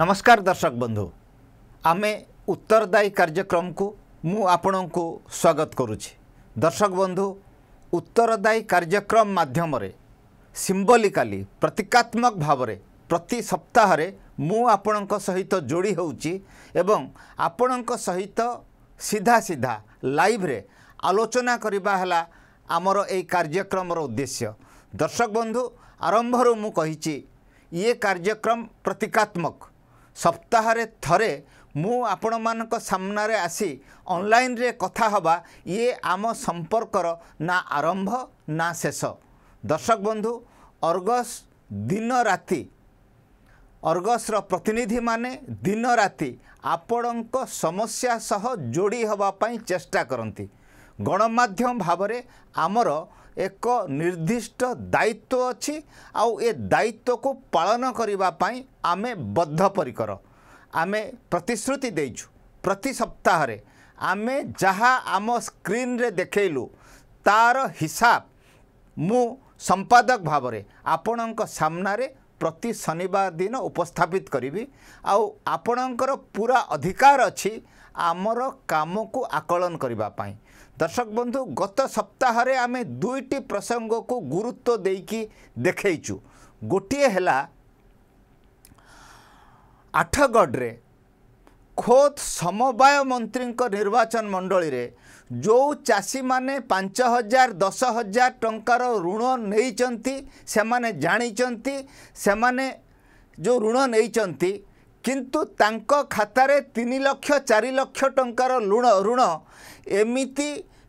ନମସ୍କାର ଦର୍ଶକ ବନ୍ଧୁ ଆମେ ଉତ୍ତରଦାୟୀ କାର୍ଯ୍ୟକ୍ରମକୁ ମୁଁ ଆପଣଙ୍କୁ ସ୍ୱାଗତ କରୁଛି ଦର୍ଶକ ବନ୍ଧୁ ଉତ୍ତରଦାୟୀ କାର୍ଯ୍ୟକ୍ରମ ମାଧ୍ୟମରେ ସିମ୍ବଲିକାଲି ପ୍ରତୀକାତ୍ମକ ଭାବରେ ପ୍ରତି ସପ୍ତାହରେ ମୁଁ ଆପଣଙ୍କ ସହିତ ଯୋଡ଼ି ହେଉଛି ଏବଂ ଆପଣଙ୍କ ସହିତ ସିଧା ସିଧା ଲାଇଭ୍ରେ ଆଲୋଚନା କରିବା ହେଲା ଆମର ଏହି କାର୍ଯ୍ୟକ୍ରମର ଉଦ୍ଦେଶ୍ୟ ଦର୍ଶକ ବନ୍ଧୁ ଆରମ୍ଭରୁ ମୁଁ କହିଛି ଇଏ କାର୍ଯ୍ୟକ୍ରମ ପ୍ରତୀକାତ୍ମକ ସପ୍ତାହରେ ଥରେ ମୁଁ ଆପଣମାନଙ୍କ ସାମ୍ନାରେ ଆସି ଅନଲାଇନ୍ରେ କଥା ହେବା ଇଏ ଆମ ସମ୍ପର୍କର ନା ଆରମ୍ଭ ନା ଶେଷ ଦର୍ଶକ ବନ୍ଧୁ ଅର୍ଗସ ଦିନ ରାତି ଅର୍ଗସ୍ର ପ୍ରତିନିଧିମାନେ ଦିନ ରାତି ଆପଣଙ୍କ ସମସ୍ୟା ସହ ଯୋଡ଼ି ହେବା ପାଇଁ ଚେଷ୍ଟା କରନ୍ତି ଗଣମାଧ୍ୟମ ଭାବରେ ଆମର ଏକ ନିର୍ଦ୍ଦିଷ୍ଟ ଦାୟିତ୍ୱ ଅଛି ଆଉ ଏ ଦାୟିତ୍ୱକୁ ପାଳନ କରିବା ପାଇଁ ଆମେ ବଦ୍ଧପରିକର ଆମେ ପ୍ରତିଶ୍ରୁତି ଦେଇଛୁ ପ୍ରତି ସପ୍ତାହରେ ଆମେ ଯାହା ଆମ ସ୍କ୍ରିନ୍ରେ ଦେଖେଇଲୁ ତାର ହିସାବ ମୁଁ ସମ୍ପାଦକ ଭାବରେ ଆପଣଙ୍କ ସାମ୍ନାରେ ପ୍ରତି ଶନିବାର ଦିନ ଉପସ୍ଥାପିତ କରିବି ଆଉ ଆପଣଙ୍କର ପୁରା ଅଧିକାର ଅଛି ଆମର କାମକୁ ଆକଳନ କରିବା ପାଇଁ ଦର୍ଶକ ବନ୍ଧୁ ଗତ ସପ୍ତାହରେ ଆମେ ଦୁଇଟି ପ୍ରସଙ୍ଗକୁ ଗୁରୁତ୍ୱ ଦେଇକି ଦେଖେଇଛୁ ଗୋଟିଏ ହେଲା ଆଠଗଡ଼ରେ ଖୋଦ ସମବାୟ ମନ୍ତ୍ରୀଙ୍କ ନିର୍ବାଚନ ମଣ୍ଡଳୀରେ ଯେଉଁ ଚାଷୀମାନେ ପାଞ୍ଚ ହଜାର ଦଶ ହଜାର ଟଙ୍କାର ଋଣ ନେଇଛନ୍ତି ସେମାନେ ଜାଣିଛନ୍ତି ସେମାନେ ଯେଉଁ ଋଣ ନେଇଛନ୍ତି କିନ୍ତୁ ତାଙ୍କ ଖାତାରେ ତିନି ଲକ୍ଷ ଚାରି ଲକ୍ଷ ଟଙ୍କାର ଋଣ ଋଣ ଏମିତି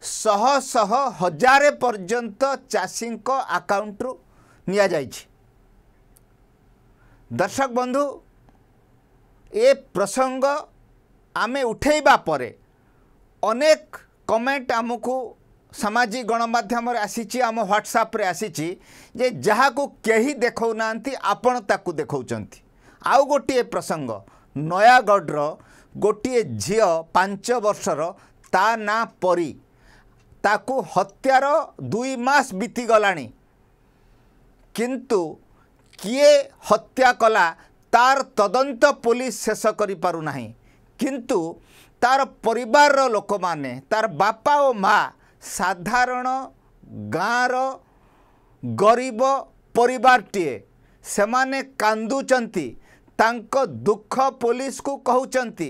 ଶହ ଶହ ହଜାରେ ପର୍ଯ୍ୟନ୍ତ ଚାଷୀଙ୍କ ଆକାଉଣ୍ଟରୁ ନିଆଯାଇଛି ଦର୍ଶକ ବନ୍ଧୁ ଏ ପ୍ରସଙ୍ଗ ଆମେ ଉଠେଇବା ପରେ ଅନେକ କମେଣ୍ଟ ଆମକୁ ସାମାଜିକ ଗଣମାଧ୍ୟମରେ ଆସିଛି ଆମ ହ୍ୱାଟ୍ସଆପ୍ରେ ଆସିଛି ଯେ ଯାହାକୁ କେହି ଦେଖାଉନାହାନ୍ତି ଆପଣ ତାକୁ ଦେଖାଉଛନ୍ତି ଆଉ ଗୋଟିଏ ପ୍ରସଙ୍ଗ ନୟାଗଡ଼ର ଗୋଟିଏ ଝିଅ ପାଞ୍ଚ ବର୍ଷର ତା ନାଁ ପରୀ ତାକୁ ହତ୍ୟାର ଦୁଇ ମାସ ବିତିଗଲାଣି କିନ୍ତୁ କିଏ ହତ୍ୟା କଲା ତାର ତଦନ୍ତ ପୋଲିସ ଶେଷ କରିପାରୁନାହିଁ କିନ୍ତୁ ତାର ପରିବାରର ଲୋକମାନେ ତାର ବାପା ଓ ମା ସାଧାରଣ ଗାଁର ଗରିବ ପରିବାରଟିଏ ସେମାନେ କାନ୍ଦୁଛନ୍ତି ତାଙ୍କ ଦୁଃଖ ପୋଲିସକୁ କହୁଛନ୍ତି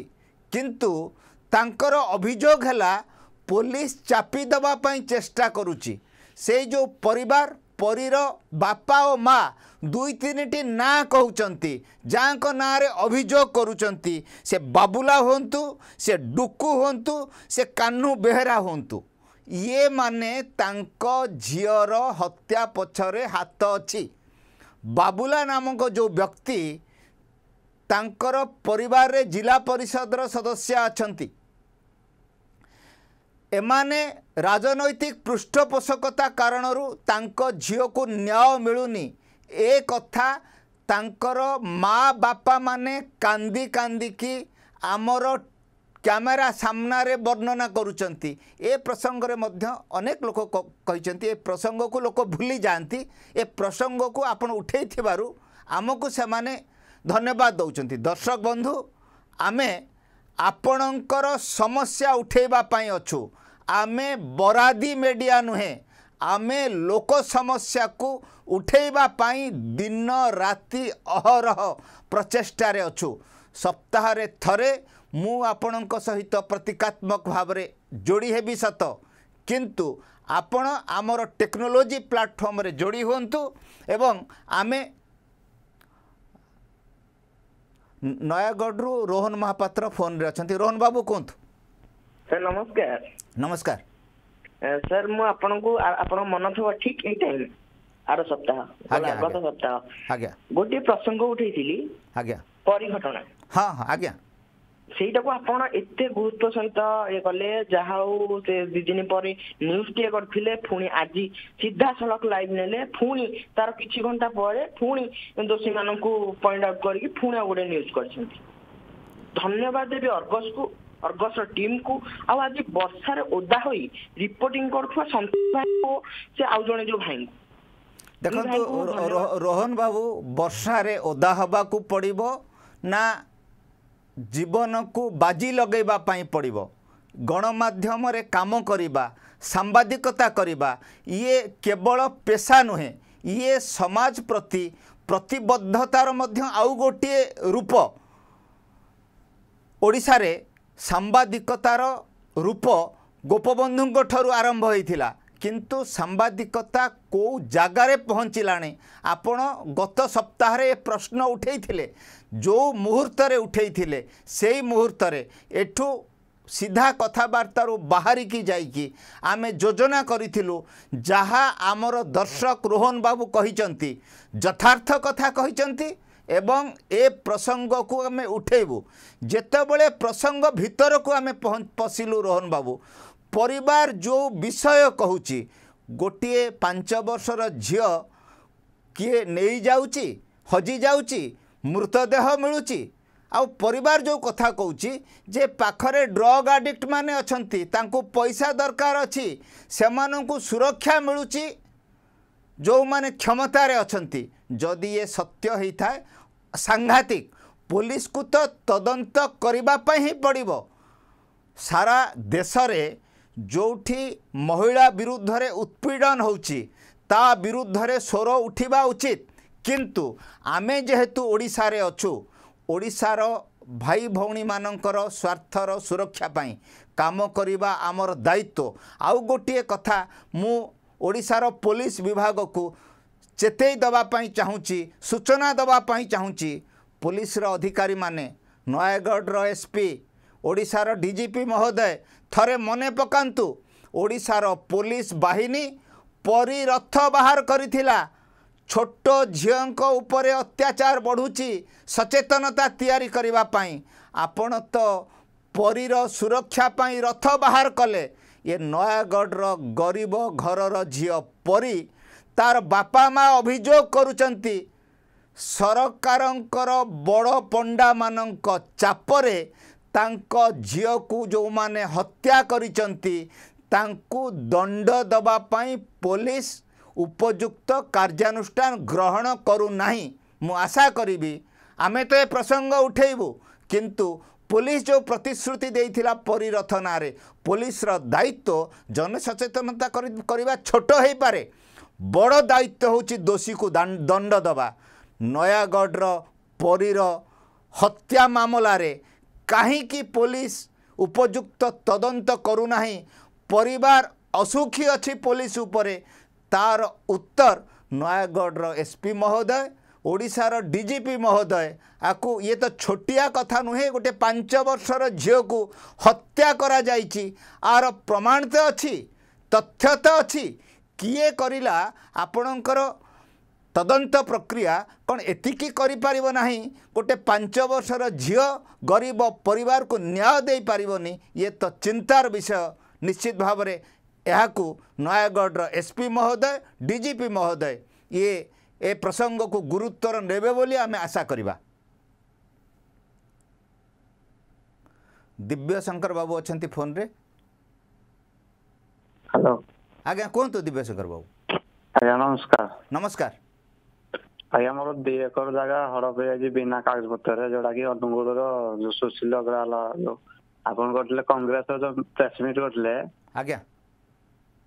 କିନ୍ତୁ ତାଙ୍କର ଅଭିଯୋଗ ହେଲା ପୋଲିସ ଚାପି ଦେବା ପାଇଁ ଚେଷ୍ଟା କରୁଛି ସେଇ ଯେଉଁ ପରିବାର ପରୀର ବାପା ଓ ମା ଦୁଇ ତିନିଟି ନାଁ କହୁଛନ୍ତି ଯାହାଙ୍କ ନାଁରେ ଅଭିଯୋଗ କରୁଛନ୍ତି ସେ ବାବୁଲା ହୁଅନ୍ତୁ ସେ ଡୁକୁ ହୁଅନ୍ତୁ ସେ କାହ୍ନୁ ବେହେରା ହୁଅନ୍ତୁ ଇଏ ମାନେ ତାଙ୍କ ଝିଅର ହତ୍ୟା ପଛରେ ହାତ ଅଛି ବାବୁଲା ନାମକ ଯେଉଁ ବ୍ୟକ୍ତି ତାଙ୍କର ପରିବାରରେ ଜିଲ୍ଲା ପରିଷଦର ସଦସ୍ୟ ଅଛନ୍ତି ଏମାନେ ରାଜନୈତିକ ପୃଷ୍ଠପୋଷକତା କାରଣରୁ ତାଙ୍କ ଝିଅକୁ ନ୍ୟାୟ ମିଳୁନି ଏ କଥା ତାଙ୍କର ମା ବାପାମାନେ କାନ୍ଦି କାନ୍ଦିକି ଆମର କ୍ୟାମେରା ସାମ୍ନାରେ ବର୍ଣ୍ଣନା କରୁଛନ୍ତି ଏ ପ୍ରସଙ୍ଗରେ ମଧ୍ୟ ଅନେକ ଲୋକ କହିଛନ୍ତି ଏ ପ୍ରସଙ୍ଗକୁ ଲୋକ ଭୁଲି ଯାଆନ୍ତି ଏ ପ୍ରସଙ୍ଗକୁ ଆପଣ ଉଠେଇଥିବାରୁ ଆମକୁ ସେମାନେ ଧନ୍ୟବାଦ ଦେଉଛନ୍ତି ଦର୍ଶକ ବନ୍ଧୁ ଆମେ ଆପଣଙ୍କର ସମସ୍ୟା ଉଠେଇବା ପାଇଁ ଅଛୁ ଆମେ ବରାଦି ମେଡ଼ିଆ ନୁହେଁ ଆମେ ଲୋକ ସମସ୍ୟାକୁ ଉଠେଇବା ପାଇଁ ଦିନ ରାତି ଅହରହ ପ୍ରଚେଷ୍ଟାରେ ଅଛୁ ସପ୍ତାହରେ ଥରେ ମୁଁ ଆପଣଙ୍କ ସହିତ ପ୍ରତୀକାତ୍ମକ ଭାବରେ ଯୋଡ଼ି ହେବି ସତ କିନ୍ତୁ ଆପଣ ଆମର ଟେକ୍ନୋଲୋଜି ପ୍ଲାଟଫର୍ମରେ ଯୋଡ଼ି ହୁଅନ୍ତୁ ଏବଂ ଆମେ ନୟାଗଡ଼ରୁ ରୋହନ ମହାପାତ୍ର ଫୋନ୍ରେ ଅଛନ୍ତି ରୋହନ ବାବୁ କୁହନ୍ତୁ ସାର୍ ନମସ୍କାର ନମସ୍କାର ସାର୍ ମୁଁ ଆପଣଙ୍କୁ ଆପଣଙ୍କ ମନ ଥିବ ଠିକ ଏଇ ଟାଇମ୍ ଆର ସପ୍ତାହ ଗତ ସପ୍ତାହ ଗୋଟିଏ ପ୍ରସଙ୍ଗ ଉଠେଇଥିଲି ପରିଘଟଣା ହଁ ଆଜ୍ଞା ସେଇଟାକୁ ଆପଣ ଏତେ ଗୁରୁତ୍ୱ ସହିତ ଇଏ କଲେ ଯାହା ହଉ ସେ ଦି ଦିନ ପରେ ନ୍ୟୁଜ୍ ଟିଏ କରିଥିଲେ ପୁଣି ଆଜି ସିଧାସଳଖ ଲାଇଭ୍ ନେଲେ ପୁଣି ତାର କିଛି ଘଣ୍ଟା ପରେ ପୁଣି ଦୋଷୀମାନଙ୍କୁ ପଏଣ୍ଟ ଆଉଟ୍ କରିକି ପୁଣି ଆଉ ଗୋଟେ ନ୍ୟୁଜ୍ କରିଛନ୍ତି ଧନ୍ୟବାଦ ଦେବି ଅର୍ଗସକୁ ଅର୍ଗସ ଟିମକୁ ଆଉ ଆଜି ବର୍ଷାରେ ଓଦା ହୋଇ ରିପୋର୍ଟିଂ କରୁଥିବା ସନ୍ତୋଷ ଭାଇଙ୍କୁ ସେ ଆଉ ଜଣେ ଯୋଉ ଭାଇଙ୍କୁ ଦେଖନ୍ତୁ ରୋହନ ବାବୁ ବର୍ଷାରେ ଓଦା ହେବାକୁ ପଡ଼ିବ ନା ଜୀବନକୁ ବାଜି ଲଗେଇବା ପାଇଁ ପଡ଼ିବ ଗଣମାଧ୍ୟମରେ କାମ କରିବା ସାମ୍ବାଦିକତା କରିବା ଇଏ କେବଳ ପେଶା ନୁହେଁ ଇଏ ସମାଜ ପ୍ରତି ପ୍ରତିବଦ୍ଧତାର ମଧ୍ୟ ଆଉ ଗୋଟିଏ ରୂପ ଓଡ଼ିଶାରେ ସାମ୍ବାଦିକତାର ରୂପ ଗୋପବନ୍ଧୁଙ୍କ ଠାରୁ ଆରମ୍ଭ ହୋଇଥିଲା କିନ୍ତୁ ସାମ୍ବାଦିକତା କେଉଁ ଜାଗାରେ ପହଞ୍ଚିଲାଣି ଆପଣ ଗତ ସପ୍ତାହରେ ଏ ପ୍ରଶ୍ନ ଉଠାଇଥିଲେ ଯେଉଁ ମୁହୂର୍ତ୍ତରେ ଉଠାଇଥିଲେ ସେଇ ମୁହୂର୍ତ୍ତରେ ଏଠୁ ସିଧା କଥାବାର୍ତ୍ତାରୁ ବାହାରିକି ଯାଇକି ଆମେ ଯୋଜନା କରିଥିଲୁ ଯାହା ଆମର ଦର୍ଶକ ରୋହନ ବାବୁ କହିଛନ୍ତି ଯଥାର୍ଥ କଥା କହିଛନ୍ତି এবং এ প্রসঙ্গকু আমি উঠেবু যেতবে প্রসঙ্গ ভিতরকু আমি পশিলু রোহন বাবু পরিবার যে বিষয় কুচি গোটিয়ে পাঁচ বর্ষর ঝিও কিয়ে নেই যাচ্ছি হজি যাচ্ছি মৃতদেহ মিলুচি ଆଉ ପରିବାର ଯେଉଁ କଥା କହୁଛି ଯେ ପାଖରେ ଡ୍ରଗ୍ মানে ଅଛନ୍ତି ତାଙ୍କୁ ପଇସା ଦରକାର ଅଛି ସେମାନଙ୍କୁ ସୁରକ୍ଷା ମିଳୁଛି ଯେଉଁମାନେ କ୍ଷମତାରେ ଅଛନ୍ତି ଯଦି ଏ ସତ୍ୟ ହେଇଥାଏ ସାଂଘାତିକ ପୋଲିସକୁ ତ ତଦନ୍ତ କରିବା ପାଇଁ ହିଁ ପଡ଼ିବ ସାରା ଦେଶରେ ଯେଉଁଠି ମହିଳା ବିରୁଦ୍ଧରେ ଉତ୍ପୀଡ଼ନ ହେଉଛି ତା ବିରୁଦ୍ଧରେ ସ୍ୱର ଉଠିବା ଉଚିତ କିନ୍ତୁ ଆମେ ଯେହେତୁ ଓଡ଼ିଶାରେ ଅଛୁ ଓଡ଼ିଶାର ଭାଇ ଭଉଣୀମାନଙ୍କର ସ୍ୱାର୍ଥର ସୁରକ୍ଷା ପାଇଁ କାମ କରିବା ଆମର ଦାୟିତ୍ୱ ଆଉ ଗୋଟିଏ କଥା ମୁଁ ଓଡ଼ିଶାର ପୋଲିସ ବିଭାଗକୁ ଚେତେଇ ଦେବା ପାଇଁ ଚାହୁଁଛି ସୂଚନା ଦେବା ପାଇଁ ଚାହୁଁଛି ପୋଲିସର ଅଧିକାରୀମାନେ ନୟାଗଡ଼ର ଏସ୍ପି ଓଡ଼ିଶାର ଡି ଜି ପି ମହୋଦୟ ଥରେ ମନେ ପକାନ୍ତୁ ଓଡ଼ିଶାର ପୋଲିସ ବାହିନୀ ପରିରଥ ବାହାର କରିଥିଲା ଛୋଟ ଝିଅଙ୍କ ଉପରେ ଅତ୍ୟାଚାର ବଢ଼ୁଛି ସଚେତନତା ତିଆରି କରିବା ପାଇଁ ଆପଣ ତ ପରୀର ସୁରକ୍ଷା ପାଇଁ ରଥ ବାହାର କଲେ ଏ ନୟାଗଡ଼ର ଗରିବ ଘରର ଝିଅ ପରୀ ତାର ବାପା ମା ଅଭିଯୋଗ କରୁଛନ୍ତି ସରକାରଙ୍କର ବଡ଼ ପଣ୍ଡାମାନଙ୍କ ଚାପରେ ତାଙ୍କ ଝିଅକୁ ଯେଉଁମାନେ ହତ୍ୟା କରିଛନ୍ତି ତାଙ୍କୁ ଦଣ୍ଡ ଦେବା ପାଇଁ ପୋଲିସ ଉପଯୁକ୍ତ କାର୍ଯ୍ୟାନୁଷ୍ଠାନ ଗ୍ରହଣ କରୁନାହିଁ ମୁଁ ଆଶା କରିବି ଆମେ ତ ଏ ପ୍ରସଙ୍ଗ ଉଠେଇବୁ କିନ୍ତୁ ପୋଲିସ ଯେଉଁ ପ୍ରତିଶ୍ରୁତି ଦେଇଥିଲା ପରିରଥ ନାଁରେ ପୋଲିସର ଦାୟିତ୍ୱ ଜନସଚେତନତା କରିବା ଛୋଟ ହେଇପାରେ ବଡ଼ ଦାୟିତ୍ୱ ହେଉଛି ଦୋଷୀକୁ ଦଣ୍ଡ ଦେବା ନୟାଗଡ଼ର ପରୀର ହତ୍ୟା ମାମଲାରେ କାହିଁକି ପୋଲିସ ଉପଯୁକ୍ତ ତଦନ୍ତ କରୁନାହିଁ ପରିବାର ଅସୁଖୀ ଅଛି ପୋଲିସ ଉପରେ ତାର ଉତ୍ତର ନୟାଗଡ଼ର ଏସ୍ପି ମହୋଦୟ ଓଡ଼ିଶାର ଡି ଜି ପି ମହୋଦୟ ଆକୁ ଇଏ ତ ଛୋଟିଆ କଥା ନୁହେଁ ଗୋଟିଏ ପାଞ୍ଚ ବର୍ଷର ଝିଅକୁ ହତ୍ୟା କରାଯାଇଛି ଆର ପ୍ରମାଣ ତ ଅଛି ତଥ୍ୟ ତ ଅଛି କିଏ କରିଲା ଆପଣଙ୍କର ତଦନ୍ତ ପ୍ରକ୍ରିୟା କ'ଣ ଏତିକି କରିପାରିବ ନାହିଁ ଗୋଟେ ପାଞ୍ଚ ବର୍ଷର ଝିଅ ଗରିବ ପରିବାରକୁ ନ୍ୟାୟ ଦେଇପାରିବନି ଇଏ ତ ଚିନ୍ତାର ବିଷୟ ନିଶ୍ଚିତ ଭାବରେ ଏହାକୁ ନୟାଗଡ଼ର ଏସ୍ପି ମହୋଦୟ ଡିଜିପି ମହୋଦୟ ଇଏ ଏ ପ୍ରସଙ୍ଗକୁ ଗୁରୁତ୍ୱର ନେବେ ବୋଲି ଆମେ ଆଶା କରିବା ଦିବ୍ୟଶଙ୍କର ବାବୁ ଅଛନ୍ତି ଫୋନ୍ରେ ହ୍ୟାଲୋ ଆଜ୍ଞା କୁହନ୍ତୁ ଦିବ୍ୟଶଙ୍କର ବାବୁ ଆଜ୍ଞା ନମସ୍କାର ନମସ୍କାର ଆଜ୍ଞା ମୋର ଦୁଇ ଏକର ଜାଗା ହଡପ ହେଇଯାଇଛି ବିନା କାଗଜପତ୍ରରେ ଯୋଉଟାକି ଅନୁଗୁଳର ସୁଶୀଲ ଅଗ୍ରୱାଲ ଆପଣ କରିଥିଲେ କଂଗ୍ରେସର ଯୋଉ ପ୍ରେସମିଟ୍ କରିଥିଲେ ଆଜ୍ଞା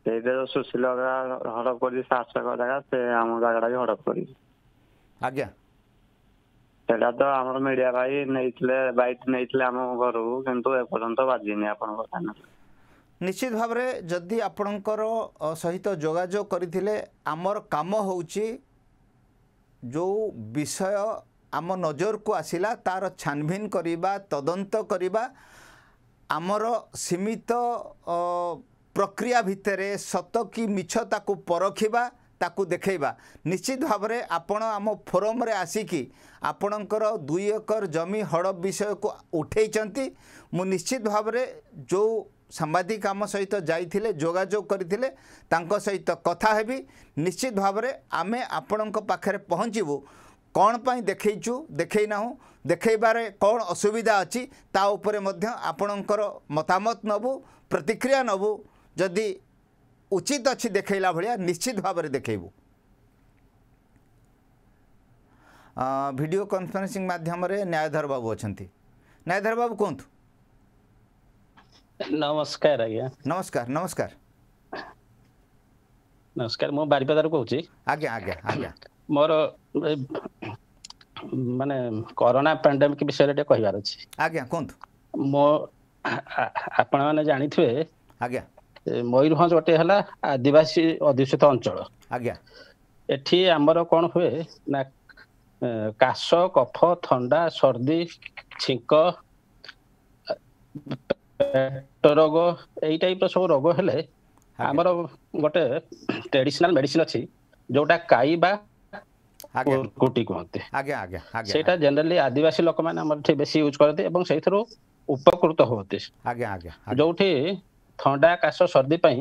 ସେଇଟା ଯୋଉ ସୁଶୀଲ ଅଗ୍ରୱାଲ ହଡପ କରିଛି ସାତ ଏକର ଜାଗା ସେ ଆମ ଜାଗାଟା ବି ହଡପ କରିଛି ଆଜ୍ଞା ସେଟା ତ ଆମର ମିଡିଆ ଭାଇ ନେଇଥିଲେ ବାଇକ୍ ନେଇଥିଲେ ଆମ ଘରକୁ କିନ୍ତୁ ଏପର୍ଯ୍ୟନ୍ତ ବାଜିନି ଆପଣଙ୍କ ସ୍ଥାନରେ ନିଶ୍ଚିତ ଭାବରେ ଯଦି ଆପଣଙ୍କର ସହିତ ଯୋଗାଯୋଗ କରିଥିଲେ ଆମର କାମ ହେଉଛି ଯେଉଁ ବିଷୟ ଆମ ନଜରକୁ ଆସିଲା ତା'ର ଛାନଭିନ କରିବା ତଦନ୍ତ କରିବା ଆମର ସୀମିତ ପ୍ରକ୍ରିୟା ଭିତରେ ସତ କି ମିଛ ତାକୁ ପରଖିବା ତାକୁ ଦେଖେଇବା ନିଶ୍ଚିତ ଭାବରେ ଆପଣ ଆମ ଫୋରମରେ ଆସିକି ଆପଣଙ୍କର ଦୁଇ ଏକର ଜମି ହଡ଼ପ ବିଷୟକୁ ଉଠେଇଛନ୍ତି ମୁଁ ନିଶ୍ଚିତ ଭାବରେ ଯେଉଁ ସାମ୍ବାଦିକ ଆମ ସହିତ ଯାଇଥିଲେ ଯୋଗାଯୋଗ କରିଥିଲେ ତାଙ୍କ ସହିତ କଥା ହେବି ନିଶ୍ଚିତ ଭାବରେ ଆମେ ଆପଣଙ୍କ ପାଖରେ ପହଞ୍ଚିବୁ କ'ଣ ପାଇଁ ଦେଖେଇଛୁ ଦେଖେଇ ନାହୁଁ ଦେଖେଇବାରେ କ'ଣ ଅସୁବିଧା ଅଛି ତା ଉପରେ ମଧ୍ୟ ଆପଣଙ୍କର ମତାମତ ନେବୁ ପ୍ରତିକ୍ରିୟା ନେବୁ ଯଦି ଉଚିତ ଅଛି ଦେଖେଇଲା ଭଳିଆ ନିଶ୍ଚିତ ଭାବରେ ଦେଖେଇବୁ ଭିଡ଼ିଓ କନଫରେନ୍ସିଂ ମାଧ୍ୟମରେ ନ୍ୟାୟଧର ବାବୁ ଅଛନ୍ତି ନ୍ୟାୟଧର ବାବୁ କୁହନ୍ତୁ ନମସ୍କାର ଆଜ୍ଞା ନମସ୍କାର ନମସ୍କାର ନମସ୍କାର ମୁଁ ବାରିପଦାରୁ କହୁଛି ଆଜ୍ଞା ଆଜ୍ଞା ଆଜ୍ଞା ମୋର ମାନେ କରୋନା ପାଣ୍ଡେମିକ ବିଷୟରେ ଟିକେ କହିବାର ଅଛି ଆଜ୍ଞା କୁହନ୍ତୁ ମୋ ଆପଣମାନେ ଜାଣିଥିବେ ଆଜ୍ଞା ମୟୂରଭଞ୍ଜ ଗୋଟେ ହେଲା ଆଦିବାସୀ ଅଧ୍ୟୁଷିତ ଅଞ୍ଚଳ ଆଜ୍ଞା ଏଠି ଆମର କ'ଣ ହୁଏ ନା କାଶ କଫ ଥଣ୍ଡା ସର୍ଦି ଛିଙ୍କ ରୋଗ ଏଇ ଟାଇପ୍ ର ସବୁ ରୋଗ ହେଲେ ଆମର ଗୋଟେ ଟ୍ରେଡିସନାଲ ମେଡିସିନ ଅଛି ଯୋଉଟା କାଇବା କୁଟି କୁହନ୍ତି ସେଇଟା ଜେନେରାଲି ଆଦିବାସୀ ଲୋକମାନେ ଆମର ଏଠି ବେଶୀ ୟୁଜ କରନ୍ତି ଏବଂ ସେଇଥିରୁ ଉପକୃତ ହୁଅନ୍ତି ଯୋଉଠି ଥଣ୍ଡା କାଶ ସର୍ଦ୍ଦି ପାଇଁ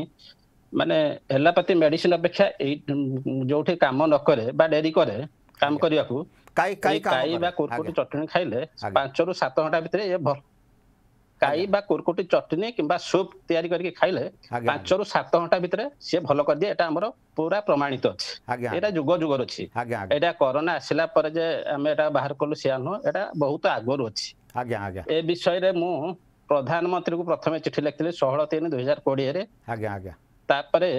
ମାନେ ଏଲୋପାଥି ମେଡିସିନ ଅପେକ୍ଷା ଏଇ ଯୋଉଠି କାମ ନ କରେ ବା ଡେରି କରେ କାମ କରିବାକୁ କାଇ ବା କୁରକୁଟି ଚଟଣି ଖାଇଲେ ପାଞ୍ଚରୁ ସାତ ଘଣ୍ଟା ଭିତରେ ଇଏ ଭଲ ଗାଈ ବା କୁରକୁଟି ଚଟନି କିମ୍ବା ସୁପ୍ ତିଆରି କରିକି ଖାଇଲେ ପାଞ୍ଚରୁ ସାତ ଘଣ୍ଟା ଭିତରେ ସିଏ ଭଲ କରିଦିଏ ଏଟା ଆମର ପୁରା ପ୍ରମାଣିତ ଅଛି ଏଇଟା ଯୁଗ ଯୁଗର ଅଛି ଏଇଟା କରୋନା ଆସିଲା ପରେ ଯେ ଆମେ ଏଟା ବାହାର କଲୁ ସେୟା ନୁହଁ ଏଇଟା ବହୁତ ଆଗରୁ ଅଛି ଏ ବିଷୟରେ ମୁଁ ପ୍ରଧାନମନ୍ତ୍ରୀଙ୍କୁ ପ୍ରଥମେ ଚିଠି ଲେଖିଥିଲି ଷୋହଳ ତିନି ଦୁଇ ହଜାର କୋଡିଏରେ ତାପରେ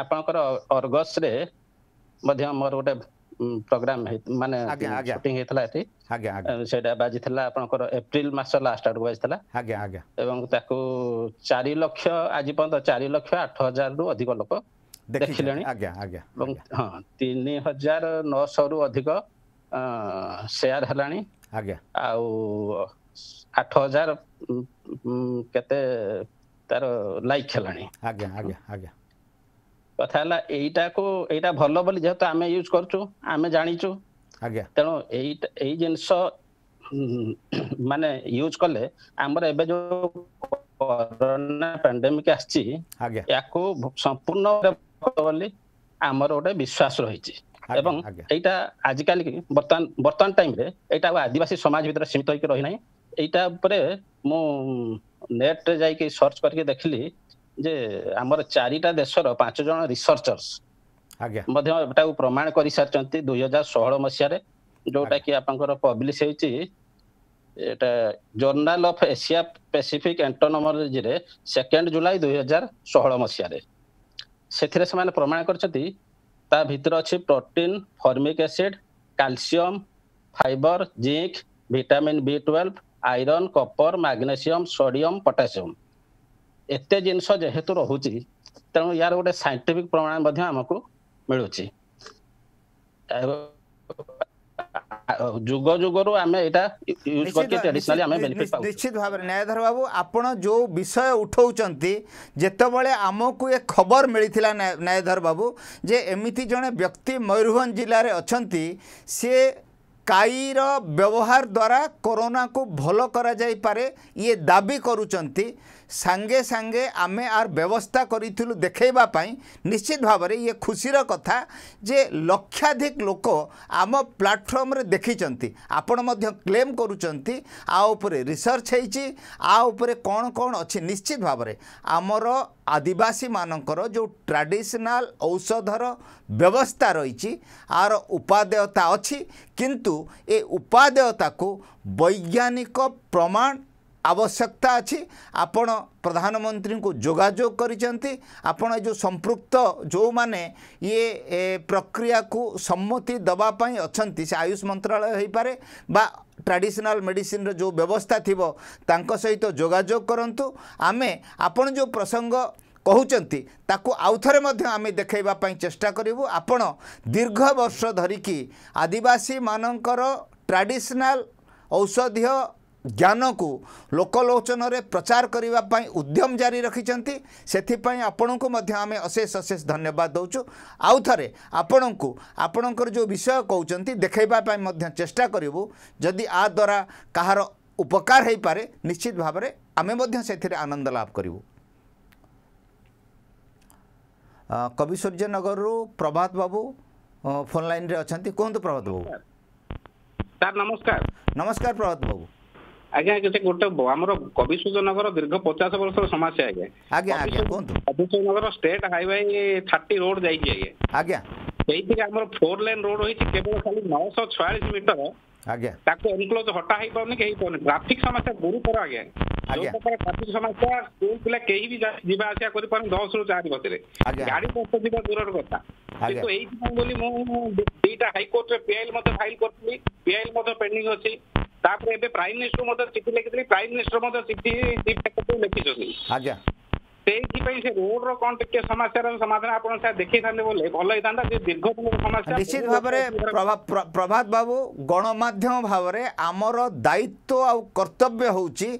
ଆପଣଙ୍କର ଅର୍ଗସରେ ମଧ୍ୟ ମୋର ଗୋଟେ ପ୍ରୋଗ୍ରାମ ମାନେ ସୁଟିଂ ହେଇଥିଲା ଏଠି ସେଇଟା ବାଜିଥିଲା ଆପଣଙ୍କର ଏପ୍ରିଲ ମାସ ଲାଷ୍ଟ ଆଡକୁ ବାଜିଥିଲା ଏବଂ ତାକୁ ଚାରି ଲକ୍ଷ ଆଜି ପର୍ଯ୍ୟନ୍ତ ଚାରି ଲକ୍ଷ ଆଠ ହଜାରରୁ ଅଧିକ ଲୋକ ଦେଖିଲେଣି ଏବଂ ହଁ ତିନି ହଜାର ନଅଶହରୁ ଅଧିକ ସେୟାର ହେଲାଣି ଆଉ ଆଠ ହଜାର କେତେ ତାର ଲାଇକ୍ ହେଲାଣି ଆଜ୍ଞା ଆଜ୍ଞା ଆଜ୍ଞା କଥା ହେଲା ଏଇଟାକୁ ଏଇଟା ଭଲ ବୋଲି ଯେହେତୁ ଆମେ ୟୁଜ୍ କରୁଛୁ ଆମେ ଜାଣିଛୁ ଆଜ୍ଞା ତେଣୁ ଏଇଟା ଏଇ ଜିନିଷ ମାନେ ୟୁଜ୍ କଲେ ଆମର ଏବେ ଯୋଉ କରୋନା ପାଣ୍ଡେମିକ ଆସିଛି ୟାକୁ ସମ୍ପୂର୍ଣ୍ଣ ବୋଲି ଆମର ଗୋଟେ ବିଶ୍ୱାସ ରହିଛି ଏବଂ ଏଇଟା ଆଜିକାଲି ବର୍ତ୍ତମାନ ବର୍ତ୍ତମାନ ଟାଇମରେ ଏଇଟା ଆଦିବାସୀ ସମାଜ ଭିତରେ ସୀମିତ ହେଇକି ରହିନାହିଁ ଏଇଟା ଉପରେ ମୁଁ ନେଟରେ ଯାଇକି ସର୍ଚ୍ଚ କରିକି ଦେଖିଲି ଯେ ଆମର ଚାରିଟା ଦେଶର ପାଞ୍ଚ ଜଣ ରିସର୍ଚର୍ସ ମଧ୍ୟ ଏଟାକୁ ପ୍ରମାଣ କରିସାରିଛନ୍ତି ଦୁଇ ହଜାର ଷୋହଳ ମସିହାରେ ଯୋଉଟା କି ଆପଣଙ୍କର ପବ୍ଲିଶ ହେଇଛି ଏଟା ଜର୍ଣ୍ଣାଲ ଅଫ ଏସିଆ ପେସିଫିକ ଏଣ୍ଟୋନୋମୋଲୋଜିରେ ସେକେଣ୍ଡ ଜୁଲାଇ ଦୁଇ ହଜାର ଷୋହଳ ମସିହାରେ ସେଥିରେ ସେମାନେ ପ୍ରମାଣ କରିଛନ୍ତି ତା ଭିତରେ ଅଛି protein formic acid calcium fibre zinc vitamin B twelve iron copper magnesium sodium potassium ଏତେ ଜିନିଷ ଯେହେତୁ ରହୁଛି ତେଣୁ ୟାର ଗୋଟେ ସାଇଣ୍ଟିଫିକ ପ୍ରମାଣ ମଧ୍ୟ ଆମକୁ ମିଳୁଛି ନିଶ୍ଚିତ ଭାବରେ ନ୍ୟାୟଧର ବାବୁ ଆପଣ ଯୋଉ ବିଷୟ ଉଠଉଛନ୍ତି ଯେତେବେଳେ ଆମକୁ ଏ ଖବର ମିଳିଥିଲା ନ୍ୟାୟଧର ବାବୁ ଯେ ଏମିତି ଜଣେ ବ୍ୟକ୍ତି ମୟୂରଭଞ୍ଜ ଜିଲ୍ଲାରେ ଅଛନ୍ତି ସିଏ କାଇର ବ୍ୟବହାର ଦ୍ୱାରା କରୋନାକୁ ଭଲ କରାଯାଇପାରେ ଇଏ ଦାବି କରୁଛନ୍ତି ସାଙ୍ଗେ ସାଙ୍ଗେ ଆମେ ଆର ବ୍ୟବସ୍ଥା କରିଥିଲୁ ଦେଖାଇବା ପାଇଁ ନିଶ୍ଚିତ ଭାବରେ ଇଏ ଖୁସିର କଥା ଯେ ଲକ୍ଷାଧିକ ଲୋକ ଆମ ପ୍ଲାଟଫର୍ମରେ ଦେଖିଛନ୍ତି ଆପଣ ମଧ୍ୟ କ୍ଲେମ୍ କରୁଛନ୍ତି ଆ ଉପରେ ରିସର୍ଚ୍ଚ ହେଇଛି ଆ ଉପରେ କ'ଣ କ'ଣ ଅଛି ନିଶ୍ଚିତ ଭାବରେ ଆମର ଆଦିବାସୀମାନଙ୍କର ଯେଉଁ ଟ୍ରାଡ଼ିସନାଲ ଔଷଧର ବ୍ୟବସ୍ଥା ରହିଛି ଆର ଉପାଦେୟତା ଅଛି କିନ୍ତୁ ଏ ଉପାଦେୟତାକୁ ବୈଜ୍ଞାନିକ ପ୍ରମାଣ ଆବଶ୍ୟକତା ଅଛି ଆପଣ ପ୍ରଧାନମନ୍ତ୍ରୀଙ୍କୁ ଯୋଗାଯୋଗ କରିଛନ୍ତି ଆପଣ ଏ ଯେଉଁ ସମ୍ପୃକ୍ତ ଯେଉଁମାନେ ଇଏ ଏ ପ୍ରକ୍ରିୟାକୁ ସମ୍ମତି ଦେବା ପାଇଁ ଅଛନ୍ତି ସେ ଆୟୁଷ ମନ୍ତ୍ରାଳୟ ହୋଇପାରେ ବା ଟ୍ରାଡ଼ିସନାଲ୍ ମେଡ଼ିସିନ୍ର ଯେଉଁ ବ୍ୟବସ୍ଥା ଥିବ ତାଙ୍କ ସହିତ ଯୋଗାଯୋଗ କରନ୍ତୁ ଆମେ ଆପଣ ଯେଉଁ ପ୍ରସଙ୍ଗ କହୁଛନ୍ତି ତାକୁ ଆଉଥରେ ମଧ୍ୟ ଆମେ ଦେଖାଇବା ପାଇଁ ଚେଷ୍ଟା କରିବୁ ଆପଣ ଦୀର୍ଘ ବର୍ଷ ଧରିକି ଆଦିବାସୀମାନଙ୍କର ଟ୍ରାଡ଼ିସନାଲ୍ ଔଷଧୀୟ ଜ୍ଞାନକୁ ଲୋକଲୋଚନରେ ପ୍ରଚାର କରିବା ପାଇଁ ଉଦ୍ୟମ ଜାରି ରଖିଛନ୍ତି ସେଥିପାଇଁ ଆପଣଙ୍କୁ ମଧ୍ୟ ଆମେ ଅଶେଷ ଅଶେଷ ଧନ୍ୟବାଦ ଦେଉଛୁ ଆଉ ଥରେ ଆପଣଙ୍କୁ ଆପଣଙ୍କର ଯେଉଁ ବିଷୟ କହୁଛନ୍ତି ଦେଖାଇବା ପାଇଁ ମଧ୍ୟ ଚେଷ୍ଟା କରିବୁ ଯଦି ଆ ଦ୍ୱାରା କାହାର ଉପକାର ହୋଇପାରେ ନିଶ୍ଚିତ ଭାବରେ ଆମେ ମଧ୍ୟ ସେଥିରେ ଆନନ୍ଦ ଲାଭ କରିବୁ କବି ସୂର୍ଯ୍ୟନଗରରୁ ପ୍ରଭାତ ବାବୁ ଫୋନ୍ ଲାଇନ୍ରେ ଅଛନ୍ତି କୁହନ୍ତୁ ପ୍ରଭାତ ବାବୁ ସାର୍ ନମସ୍କାର ନମସ୍କାର ପ୍ରଭାତ ବାବୁ ଆଜ୍ଞା ସେ ଗୋଟେ ଆମର କବି ସୁଜନଗର ଦୀର୍ଘ ପଚାଶ ବର୍ଷର ସମସ୍ୟା ଆଜ୍ଞା କବି Sujanagar state highway thirty road ଯାଇଛି ଆଜ୍ଞା ଆଜ୍ଞା ସେଇଥିରେ ଆମର ଫୋର ଲେନ୍ ରୋଡ ହେଇଛି କେବଳ ଖାଲି ନଅଶହ ଛୟାଳିଶ ମିଟର ଆଜ୍ଞା ତାକୁ ଏନକ୍ଲୋଜ ହଟା ହେଇପାରୁନି କେହି ପାରୁନି ଟ୍ରାଫିକ ସମସ୍ୟା ଗୁରୁତର ଆଜ୍ଞା ଟ୍ରାଫିକ ସମସ୍ୟା ସ୍କୁଲ ପିଲା କେହି ବି ଯିବା ଆସିବା କରିପାରୁନି ଦଶରୁ ଚାରି ଗତିରେ ଗାଡି ପଛ ଯିବା ଦୂରର କଥା କିନ୍ତୁ ଏଇଥିପାଇଁ ବୋଲି ମୁଁ ଦିଟା ହାଇକୋର୍ଟରେ ପିଆଇଏଲ୍ ମଧ୍ୟ ଫାଇଲ କରିଥିଲି ପିଆଇଏଲ୍ ମଧ୍ୟ ପେଣ୍ଡିଂ ଅଛି ତାପରେ ଏବେ ପ୍ରାଇମ ମିନିଷ୍ଟର ମଧ୍ୟ ଚିଠି ଲେଖିଥିଲି ପ୍ରାଇମ୍ ମିନିଷ୍ଟର ମଧ୍ୟ ଚିଠି ଲେଖିଛନ୍ତି ଆଜ୍ଞା ସେଇଥିପାଇଁ ସେ ରୋଡର କଣ ଟିକେ ସମସ୍ୟାର ସମାଧାନ ଆପଣ ଦେଖେଇଥାନ୍ତେ ବୋଲେ ଭଲ ହେଇଥାନ୍ତା ଯେ ଦୀର୍ଘ ସମସ୍ୟା ନିଶ୍ଚିତ ଭାବରେ ପ୍ରଭାତ ବାବୁ ଗଣମାଧ୍ୟମ ଭାବରେ ଆମର ଦାୟିତ୍ୱ ଆଉ କର୍ତ୍ତବ୍ୟ ହେଉଛି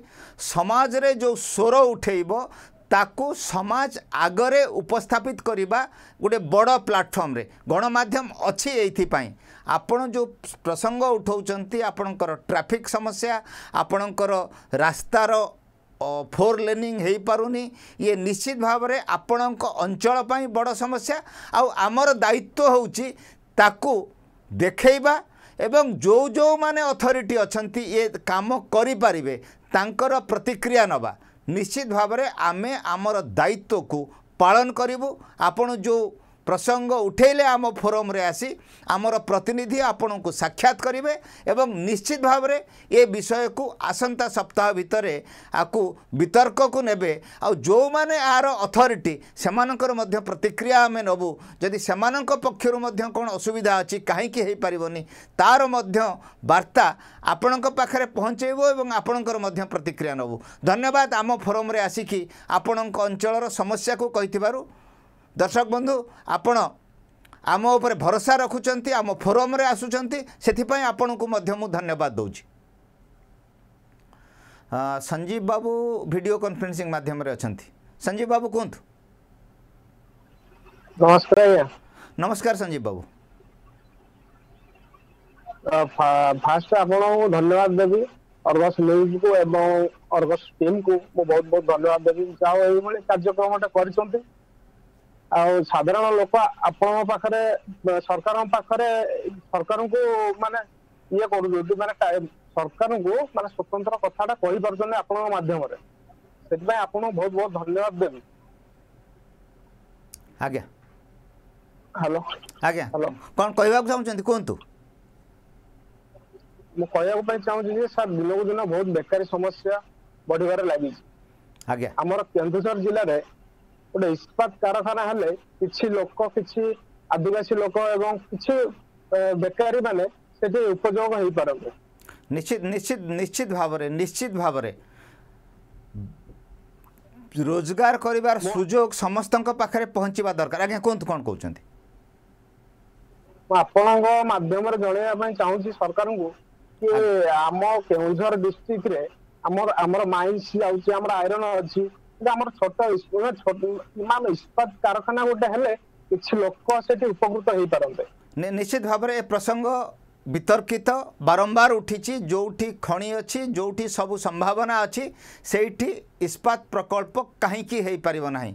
ସମାଜରେ ଯେଉଁ ସ୍ୱର ଉଠେଇବ ତାକୁ ସମାଜ ଆଗରେ ଉପସ୍ଥାପିତ କରିବା ଗୋଟେ ବଡ଼ ପ୍ଲାଟଫର୍ମରେ ଗଣମାଧ୍ୟମ ଅଛି ଏଇଥିପାଇଁ ଆପଣ ଯେଉଁ ପ୍ରସଙ୍ଗ ଉଠାଉଛନ୍ତି ଆପଣଙ୍କର ଟ୍ରାଫିକ୍ ସମସ୍ୟା ଆପଣଙ୍କର ରାସ୍ତାର ଫୋର୍ ଲେନିଂ ହୋଇପାରୁନି ଇଏ ନିଶ୍ଚିତ ଭାବରେ ଆପଣଙ୍କ ଅଞ୍ଚଳ ପାଇଁ ବଡ଼ ସମସ୍ୟା ଆଉ ଆମର ଦାୟିତ୍ୱ ହେଉଛି ତାକୁ ଦେଖେଇବା ଏବଂ ଯେଉଁ ଯେଉଁମାନେ ଅଥରିଟି ଅଛନ୍ତି ଇଏ କାମ କରିପାରିବେ ତାଙ୍କର ପ୍ରତିକ୍ରିୟା ନେବା ନିଶ୍ଚିତ ଭାବରେ ଆମେ ଆମର ଦାୟିତ୍ୱକୁ ପାଳନ କରିବୁ ଆପଣ ଯେଉଁ ପ୍ରସଙ୍ଗ ଉଠାଇଲେ ଆମ ଫୋରମ୍ରେ ଆସି ଆମର ପ୍ରତିନିଧି ଆପଣଙ୍କୁ ସାକ୍ଷାତ କରିବେ ଏବଂ ନିଶ୍ଚିତ ଭାବରେ ଏ ବିଷୟକୁ ଆସନ୍ତା ସପ୍ତାହ ଭିତରେ ଆକୁ ବିତର୍କକୁ ନେବେ ଆଉ ଯେଉଁମାନେ ଏହାର ଅଥରିଟି ସେମାନଙ୍କର ମଧ୍ୟ ପ୍ରତିକ୍ରିୟା ଆମେ ନେବୁ ଯଦି ସେମାନଙ୍କ ପକ୍ଷରୁ ମଧ୍ୟ କ'ଣ ଅସୁବିଧା ଅଛି କାହିଁକି ହୋଇପାରିବନି ତା'ର ମଧ୍ୟ ବାର୍ତ୍ତା ଆପଣଙ୍କ ପାଖରେ ପହଞ୍ଚାଇବୁ ଏବଂ ଆପଣଙ୍କର ମଧ୍ୟ ପ୍ରତିକ୍ରିୟା ନେବୁ ଧନ୍ୟବାଦ ଆମ ଫୋରମ୍ରେ ଆସିକି ଆପଣଙ୍କ ଅଞ୍ଚଳର ସମସ୍ୟାକୁ କହିଥିବାରୁ ଦର୍ଶକ ବନ୍ଧୁ ଆପଣ ଆମ ଉପରେ ଭରସା ରଖୁଛନ୍ତି ଆମ ଫୋରମ୍ରେ ଆସୁଛନ୍ତି ସେଥିପାଇଁ ଆପଣଙ୍କୁ ମଧ୍ୟ ମୁଁ ଧନ୍ୟବାଦ ଦେଉଛି ସଞ୍ଜୀବ ବାବୁ ଭିଡ଼ିଓ କନଫରେନ୍ସିଂ ମାଧ୍ୟମରେ ଅଛନ୍ତି ସଞ୍ଜୀବ ବାବୁ କୁହନ୍ତୁ ନମସ୍କାର ଆଜ୍ଞା ନମସ୍କାର ସଞ୍ଜୀବ ବାବୁ ଫାଷ୍ଟ ଆପଣଙ୍କୁ ଧନ୍ୟବାଦ ଦେବି ଅର୍ଗସ ନ୍ୟୁଜ୍କୁ ଏବଂ ଅର୍ଗସ୍ ଟିମ୍କୁ ମୁଁ ବହୁତ ବହୁତ ଧନ୍ୟବାଦ ଦେବି ଯାହା ଏଇଭଳି କାର୍ଯ୍ୟକ୍ରମଟା କରିଛନ୍ତି ଆଉ ସାଧାରଣ ଲୋକ ଆପଣଙ୍କ ପାଖରେ ସରକାରଙ୍କ ପାଖରେ ସରକାରଙ୍କୁ ମାନେ ଇଏ କରୁଛନ୍ତି ମାନେ ସରକାରଙ୍କୁ ମାନେ ସ୍ୱତନ୍ତ୍ର କଥାଟା କହିପାରୁଛନ୍ତି ଆପଣଙ୍କ ମାଧ୍ୟମରେ ସେଥିପାଇଁ ଆପଣଙ୍କୁ ବହୁତ ବହୁତ ଧନ୍ୟବାଦ ଦେବି ଆଜ୍ଞା ହ୍ୟାଲୋ ଆଜ୍ଞା ହ୍ୟାଲୋ କ'ଣ କହିବାକୁ ଚାହୁଁଛନ୍ତି କୁହନ୍ତୁ ମୁଁ କହିବାକୁ ପାଇଁ ଚାହୁଁଛି ଯେ ସାର୍ ଦିନକୁ ଦିନ ବହୁତ ବେକାରୀ ସମସ୍ୟା ବଢିବାରେ ଲାଗିଛି ଆଜ୍ଞା ଆମର କେନ୍ଦୁଝର ଜିଲ୍ଲାରେ ଗୋଟେ ଇସ୍ପାତ କାରଖାନା ହେଲେ କିଛି ଲୋକ କିଛି ଆଦିବାସୀ ଲୋକ ଏବଂ କିଛି ବେକାରୀ ମାନେ ସେଠି ଉପଯୋଗ ହେଇପାରନ୍ତି ନିଶ୍ଚିତ ନିଶ୍ଚିତ ନିଶ୍ଚିତ ଭାବରେ ନିଶ୍ଚିତ ଭାବରେ ରୋଜଗାର କରିବାର ସୁଯୋଗ ସମସ୍ତଙ୍କ ପାଖରେ ପହଞ୍ଚିବା ଦରକାର ଆଜ୍ଞା କୁହନ୍ତୁ କ'ଣ କହୁଛନ୍ତି ମୁଁ ଆପଣଙ୍କ ମାଧ୍ୟମରେ ଜଣେଇବା ପାଇଁ ଚାହୁଁଛି ସରକାରଙ୍କୁ କି ଆମ କେଉଁଝର ଡିଷ୍ଟ୍ରିକ୍ଟରେ ଆମର ଆମର ମାଇନ୍ସ ଯାଉଛି ଆମର ଆଇରନ୍ ଅଛି ଆମର ଛୋଟ ଇମାନ ଇସ୍ପାତ କାରଖାନା ଗୋଟେ ହେଲେ କିଛି ଲୋକ ସେଠି ଉପକୃତ ହେଇପାରନ୍ତେ ନିଶ୍ଚିତ ଭାବରେ ଏ ପ୍ରସଙ୍ଗ ବିତର୍କିତ ବାରମ୍ବାର ଉଠିଛି ଯେଉଁଠି ଖଣି ଅଛି ଯେଉଁଠି ସବୁ ସମ୍ଭାବନା ଅଛି ସେଇଠି ଇସ୍ପାତ ପ୍ରକଳ୍ପ କାହିଁକି ହେଇପାରିବ ନାହିଁ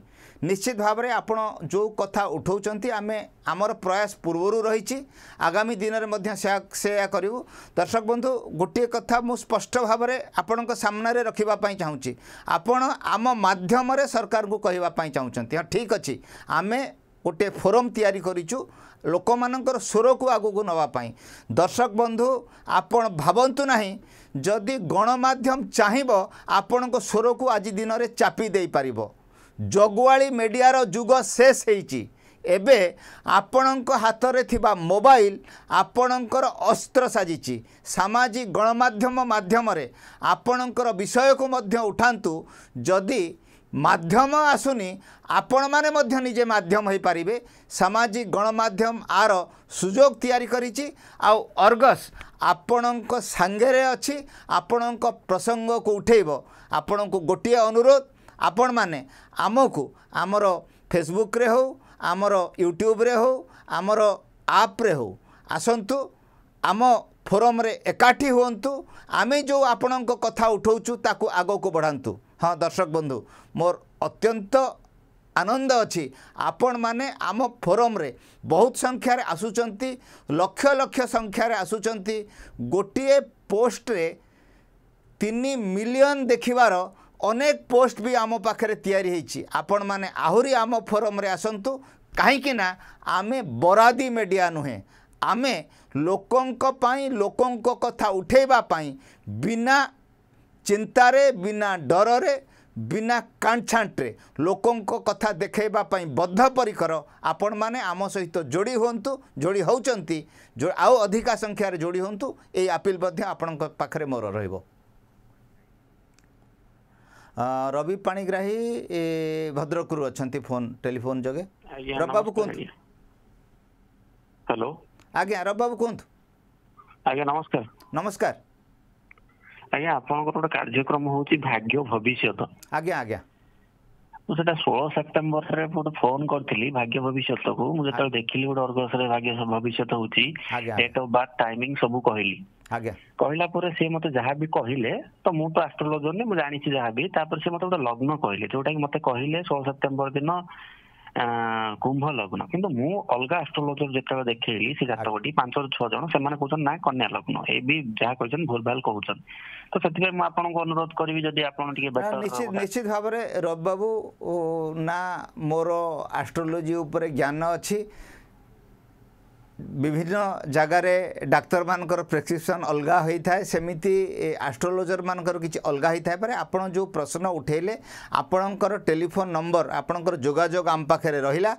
ନିଶ୍ଚିତ ଭାବରେ ଆପଣ ଯେଉଁ କଥା ଉଠାଉଛନ୍ତି ଆମେ ଆମର ପ୍ରୟାସ ପୂର୍ବରୁ ରହିଛି ଆଗାମୀ ଦିନରେ ମଧ୍ୟ ସେ ସେୟା କରିବୁ ଦର୍ଶକ ବନ୍ଧୁ ଗୋଟିଏ କଥା ମୁଁ ସ୍ପଷ୍ଟ ଭାବରେ ଆପଣଙ୍କ ସାମ୍ନାରେ ରଖିବା ପାଇଁ ଚାହୁଁଛି ଆପଣ ଆମ ମାଧ୍ୟମରେ ସରକାରଙ୍କୁ କହିବା ପାଇଁ ଚାହୁଁଛନ୍ତି ହଁ ଠିକ୍ ଅଛି ଆମେ ଗୋଟିଏ ଫୋରମ୍ ତିଆରି କରିଛୁ ଲୋକମାନଙ୍କର ସ୍ୱରକୁ ଆଗକୁ ନେବା ପାଇଁ ଦର୍ଶକ ବନ୍ଧୁ ଆପଣ ଭାବନ୍ତୁ ନାହିଁ ଯଦି ଗଣମାଧ୍ୟମ ଚାହିଁବ ଆପଣଙ୍କ ସ୍ୱରକୁ ଆଜି ଦିନରେ ଚାପି ଦେଇପାରିବ ଜଗୁଆଳି ମିଡ଼ିଆର ଯୁଗ ଶେଷ ହେଇଛି ଏବେ ଆପଣଙ୍କ ହାତରେ ଥିବା ମୋବାଇଲ ଆପଣଙ୍କର ଅସ୍ତ୍ର ସାଜିଛି ସାମାଜିକ ଗଣମାଧ୍ୟମ ମାଧ୍ୟମରେ ଆପଣଙ୍କର ବିଷୟକୁ ମଧ୍ୟ ଉଠାନ୍ତୁ ଯଦି ମାଧ୍ୟମ ଆସୁନି ଆପଣମାନେ ମଧ୍ୟ ନିଜେ ମାଧ୍ୟମ ହୋଇପାରିବେ ସାମାଜିକ ଗଣମାଧ୍ୟମ ଆର ସୁଯୋଗ ତିଆରି କରିଛି ଆଉ ଅର୍ଗସ୍ ଆପଣଙ୍କ ସାଙ୍ଗରେ ଅଛି ଆପଣଙ୍କ ପ୍ରସଙ୍ଗକୁ ଉଠେଇବ ଆପଣଙ୍କୁ ଗୋଟିଏ ଅନୁରୋଧ ଆପଣ ମାନେ ଆମକୁ ଆମର ଫେସବୁକ୍ରେ ହଉ ଆମର ୟୁଟ୍ୟୁବରେ ହଉ ଆମର ଆପ୍ରେ ହଉ ଆସନ୍ତୁ ଆମ ଫୋରମ୍ରେ ଏକାଠି ହୁଅନ୍ତୁ ଆମେ ଯେଉଁ ଆପଣଙ୍କ କଥା ଉଠାଉଛୁ ତାକୁ ଆଗକୁ ବଢ଼ାନ୍ତୁ ହଁ ଦର୍ଶକ ବନ୍ଧୁ ମୋର ଅତ୍ୟନ୍ତ ଆନନ୍ଦ ଅଛି ଆପଣମାନେ ଆମ ଫୋରମ୍ରେ ବହୁତ ସଂଖ୍ୟାରେ ଆସୁଛନ୍ତି ଲକ୍ଷ ଲକ୍ଷ ସଂଖ୍ୟାରେ ଆସୁଛନ୍ତି ଗୋଟିଏ ପୋଷ୍ଟରେ ତିନି ମିଲିୟନ ଦେଖିବାର ଅନେକ ପୋଷ୍ଟ ବି ଆମ ପାଖରେ ତିଆରି ହୋଇଛି ଆପଣମାନେ ଆହୁରି ଆମ ଫୋରମ୍ରେ ଆସନ୍ତୁ କାହିଁକିନା ଆମେ ବରାଦୀ ମିଡ଼ିଆ ନୁହେଁ ଆମେ ଲୋକଙ୍କ ପାଇଁ ଲୋକଙ୍କ କଥା ଉଠାଇବା ପାଇଁ ବିନା ଚିନ୍ତାରେ ବିନା ଡରରେ ବିନା କାଣ୍ଠାଣ୍ଟରେ ଲୋକଙ୍କ କଥା ଦେଖାଇବା ପାଇଁ ବଦ୍ଧପରିକର ଆପଣମାନେ ଆମ ସହିତ ଯୋଡ଼ି ହୁଅନ୍ତୁ ଯୋଡ଼ି ହେଉଛନ୍ତି ଆଉ ଅଧିକା ସଂଖ୍ୟାରେ ଯୋଡ଼ି ହୁଅନ୍ତୁ ଏଇ ଆପିଲ୍ ମଧ୍ୟ ଆପଣଙ୍କ ପାଖରେ ମୋର ରହିବ रवि पाणीग्राही भद्रक रु अछंती फोन टेलीफोन जगे रब बाबू कोंत हेलो आगे रब बाबू आगे नमस्कार नमस्कार आगे आपन को कार्यक्रम होची भाग्य भविष्यत आगे आगे ମୁଁ ସେଟା ଷୋହଳ ସେପ୍ଟେମ୍ବରରେ ଗୋଟେ ଫୋନ କରିଥିଲି ଭାଗ୍ୟ ଭବିଷ୍ୟତକୁ ମୁଁ ଯେତେବେଳେ ଦେଖିଲି ଗୋଟେ ଅର୍ଗସରେ ଭାଗ୍ୟ ଭବିଷ୍ୟତ ହଉଛି ଡେଟ୍ ଅଫ୍ ବାର୍ଥ ଟାଇମିଂ ସବୁ କହିଲି କହିଲା ପରେ ସେ ମତେ ଯାହା ବି କହିଲେ ତ ମୁଁ ତ ଆଷ୍ଟ୍ରୋଲୋଜର ମୁଁ ଜାଣିଛି ଯାହା ବି ତାପରେ ସେ ମତେ ଗୋଟେ ଲଗ୍ନ କହିଲେ ଯୋଉଟା କି ମତେ କହିଲେ ଷୋହଳ ସେପ୍ଟେମ୍ବର ଦିନ କୁମ୍ଭ ଲଗ୍ନ କିନ୍ତୁ ମୁଁ ଅଲଗା ଆଷ୍ଟ୍ରୋଲୋଜର ଯେତେବେଳେ ଦେଖେଇଲି ସେ ଜାତକଟି ପାଞ୍ଚରୁ ଛଅ ଜଣ ସେମାନେ କହୁଛନ୍ତି ନା କନ୍ୟା ଲଗ୍ନ ଏ ବି ଯାହା କହିଛନ୍ତି ଭୁଲ ଭାଲ କହୁଛନ୍ତି ତ ସେଥିପାଇଁ ମୁଁ ଆପଣଙ୍କୁ ଅନୁରୋଧ କରିବି ଯଦି ଆପଣ ଟିକେ ନିଶ୍ଚିତ ଭାବରେ ରବି ବାବୁ ନା ମୋର ଆଷ୍ଟ୍ରୋଲୋଜି ଉପରେ ଜ୍ଞାନ ଅଛି বিভিন্ন জায়গায় ডাক্তার মানকর প্রেসক্রিপশন অলগা হয়ে থাকে সেমিতি আস্ট্রোলোজর মানকর কিছু অলগা হয়ে থাকে আপনার যে প্রশ্ন উঠাইলে আপনার টেলিফোন নম্বর আপনার যোগাযোগ আম পাখে রহিলা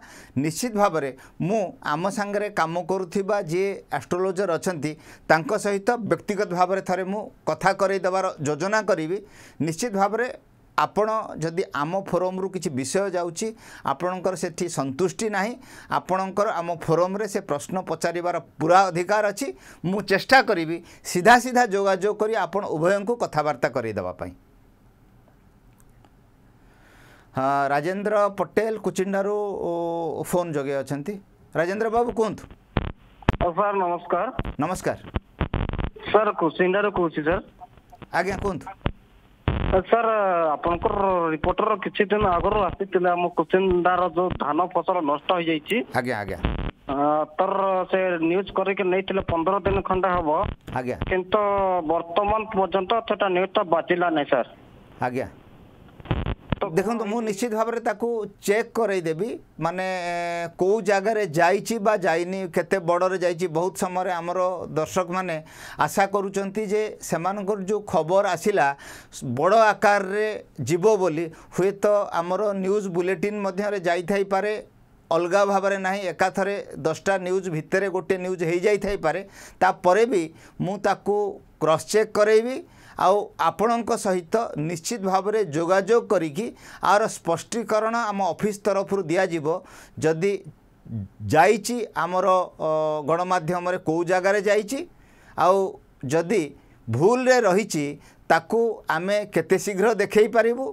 নিশ্চিত ভাবে মু আম সাংরে কাম করুবা যে আস্ট্রোলোজর অনেক তাঁক সহিত ব্যক্তিগত ভাবে থাকে মু কথা করাই দেবার যোজনা করবি নিশ্চিত ভাবে ଆପଣ ଯଦି ଆମ ଫୋରମ୍ରୁ କିଛି ବିଷୟ ଯାଉଛି ଆପଣଙ୍କର ସେଠି ସନ୍ତୁଷ୍ଟି ନାହିଁ ଆପଣଙ୍କର ଆମ ଫୋରମ୍ରେ ସେ ପ୍ରଶ୍ନ ପଚାରିବାର ପୁରା ଅଧିକାର ଅଛି ମୁଁ ଚେଷ୍ଟା କରିବି ସିଧା ସିଧା ଯୋଗାଯୋଗ କରି ଆପଣ ଉଭୟଙ୍କୁ କଥାବାର୍ତ୍ତା କରାଇଦେବା ପାଇଁ ରାଜେନ୍ଦ୍ର ପଟେଲ କୁଚିଣ୍ଡାରୁ ଫୋନ ଯୋଗେ ଅଛନ୍ତି ରାଜେନ୍ଦ୍ର ବାବୁ କୁହନ୍ତୁ ସାର୍ ନମସ୍କାର ନମସ୍କାର ସାର୍ କୁଚିଣ୍ଡାରୁ କହୁଛି ସାର୍ ଆଜ୍ଞା କୁହନ୍ତୁ ସାର୍ ଆପଣଙ୍କର ରିପୋର୍ଟର କିଛି ଦିନ ଆଗରୁ ଆସିଥିଲା ଆମ କୁଚିନ୍ଦାର ଯୋଉ ଧାନ ଫସଲ ନଷ୍ଟ ହେଇଯାଇଛି ଆଜ୍ଞା ଆଜ୍ଞା ତର ସେ ନ୍ୟୁଜ କରିକି ନେଇଥିଲେ ପନ୍ଦର ଦିନ ଖଣ୍ଡେ ହବ ଆଜ୍ଞା କିନ୍ତୁ ବର୍ତ୍ତମାନ ପର୍ଯ୍ୟନ୍ତ ସେଟା ନ୍ୟୁଜଟା ବାଜିଲା ନାହିଁ ସାର୍ ଆଜ୍ଞା ଦେଖନ୍ତୁ ମୁଁ ନିଶ୍ଚିତ ଭାବରେ ତାକୁ ଚେକ୍ କରେଇଦେବି ମାନେ କେଉଁ ଜାଗାରେ ଯାଇଛି ବା ଯାଇନି କେତେ ବଡ଼ରେ ଯାଇଛି ବହୁତ ସମୟରେ ଆମର ଦର୍ଶକମାନେ ଆଶା କରୁଛନ୍ତି ଯେ ସେମାନଙ୍କର ଯେଉଁ ଖବର ଆସିଲା ବଡ଼ ଆକାରରେ ଯିବ ବୋଲି ହୁଏତ ଆମର ନ୍ୟୁଜ୍ ବୁଲେଟିନ୍ ମଧ୍ୟରେ ଯାଇଥାଇପାରେ ଅଲଗା ଭାବରେ ନାହିଁ ଏକାଥରେ ଦଶଟା ନ୍ୟୁଜ୍ ଭିତରେ ଗୋଟିଏ ନ୍ୟୁଜ୍ ହୋଇଯାଇଥାଇପାରେ ତାପରେ ବି ମୁଁ ତାକୁ କ୍ରସ୍ ଚେକ୍ କରେଇବି ଆଉ ଆପଣଙ୍କ ସହିତ ନିଶ୍ଚିତ ଭାବରେ ଯୋଗାଯୋଗ କରିକି ଆର ସ୍ପଷ୍ଟୀକରଣ ଆମ ଅଫିସ୍ ତରଫରୁ ଦିଆଯିବ ଯଦି ଯାଇଛି ଆମର ଗଣମାଧ୍ୟମରେ କେଉଁ ଜାଗାରେ ଯାଇଛି ଆଉ ଯଦି ଭୁଲରେ ରହିଛି ତାକୁ ଆମେ କେତେ ଶୀଘ୍ର ଦେଖାଇ ପାରିବୁ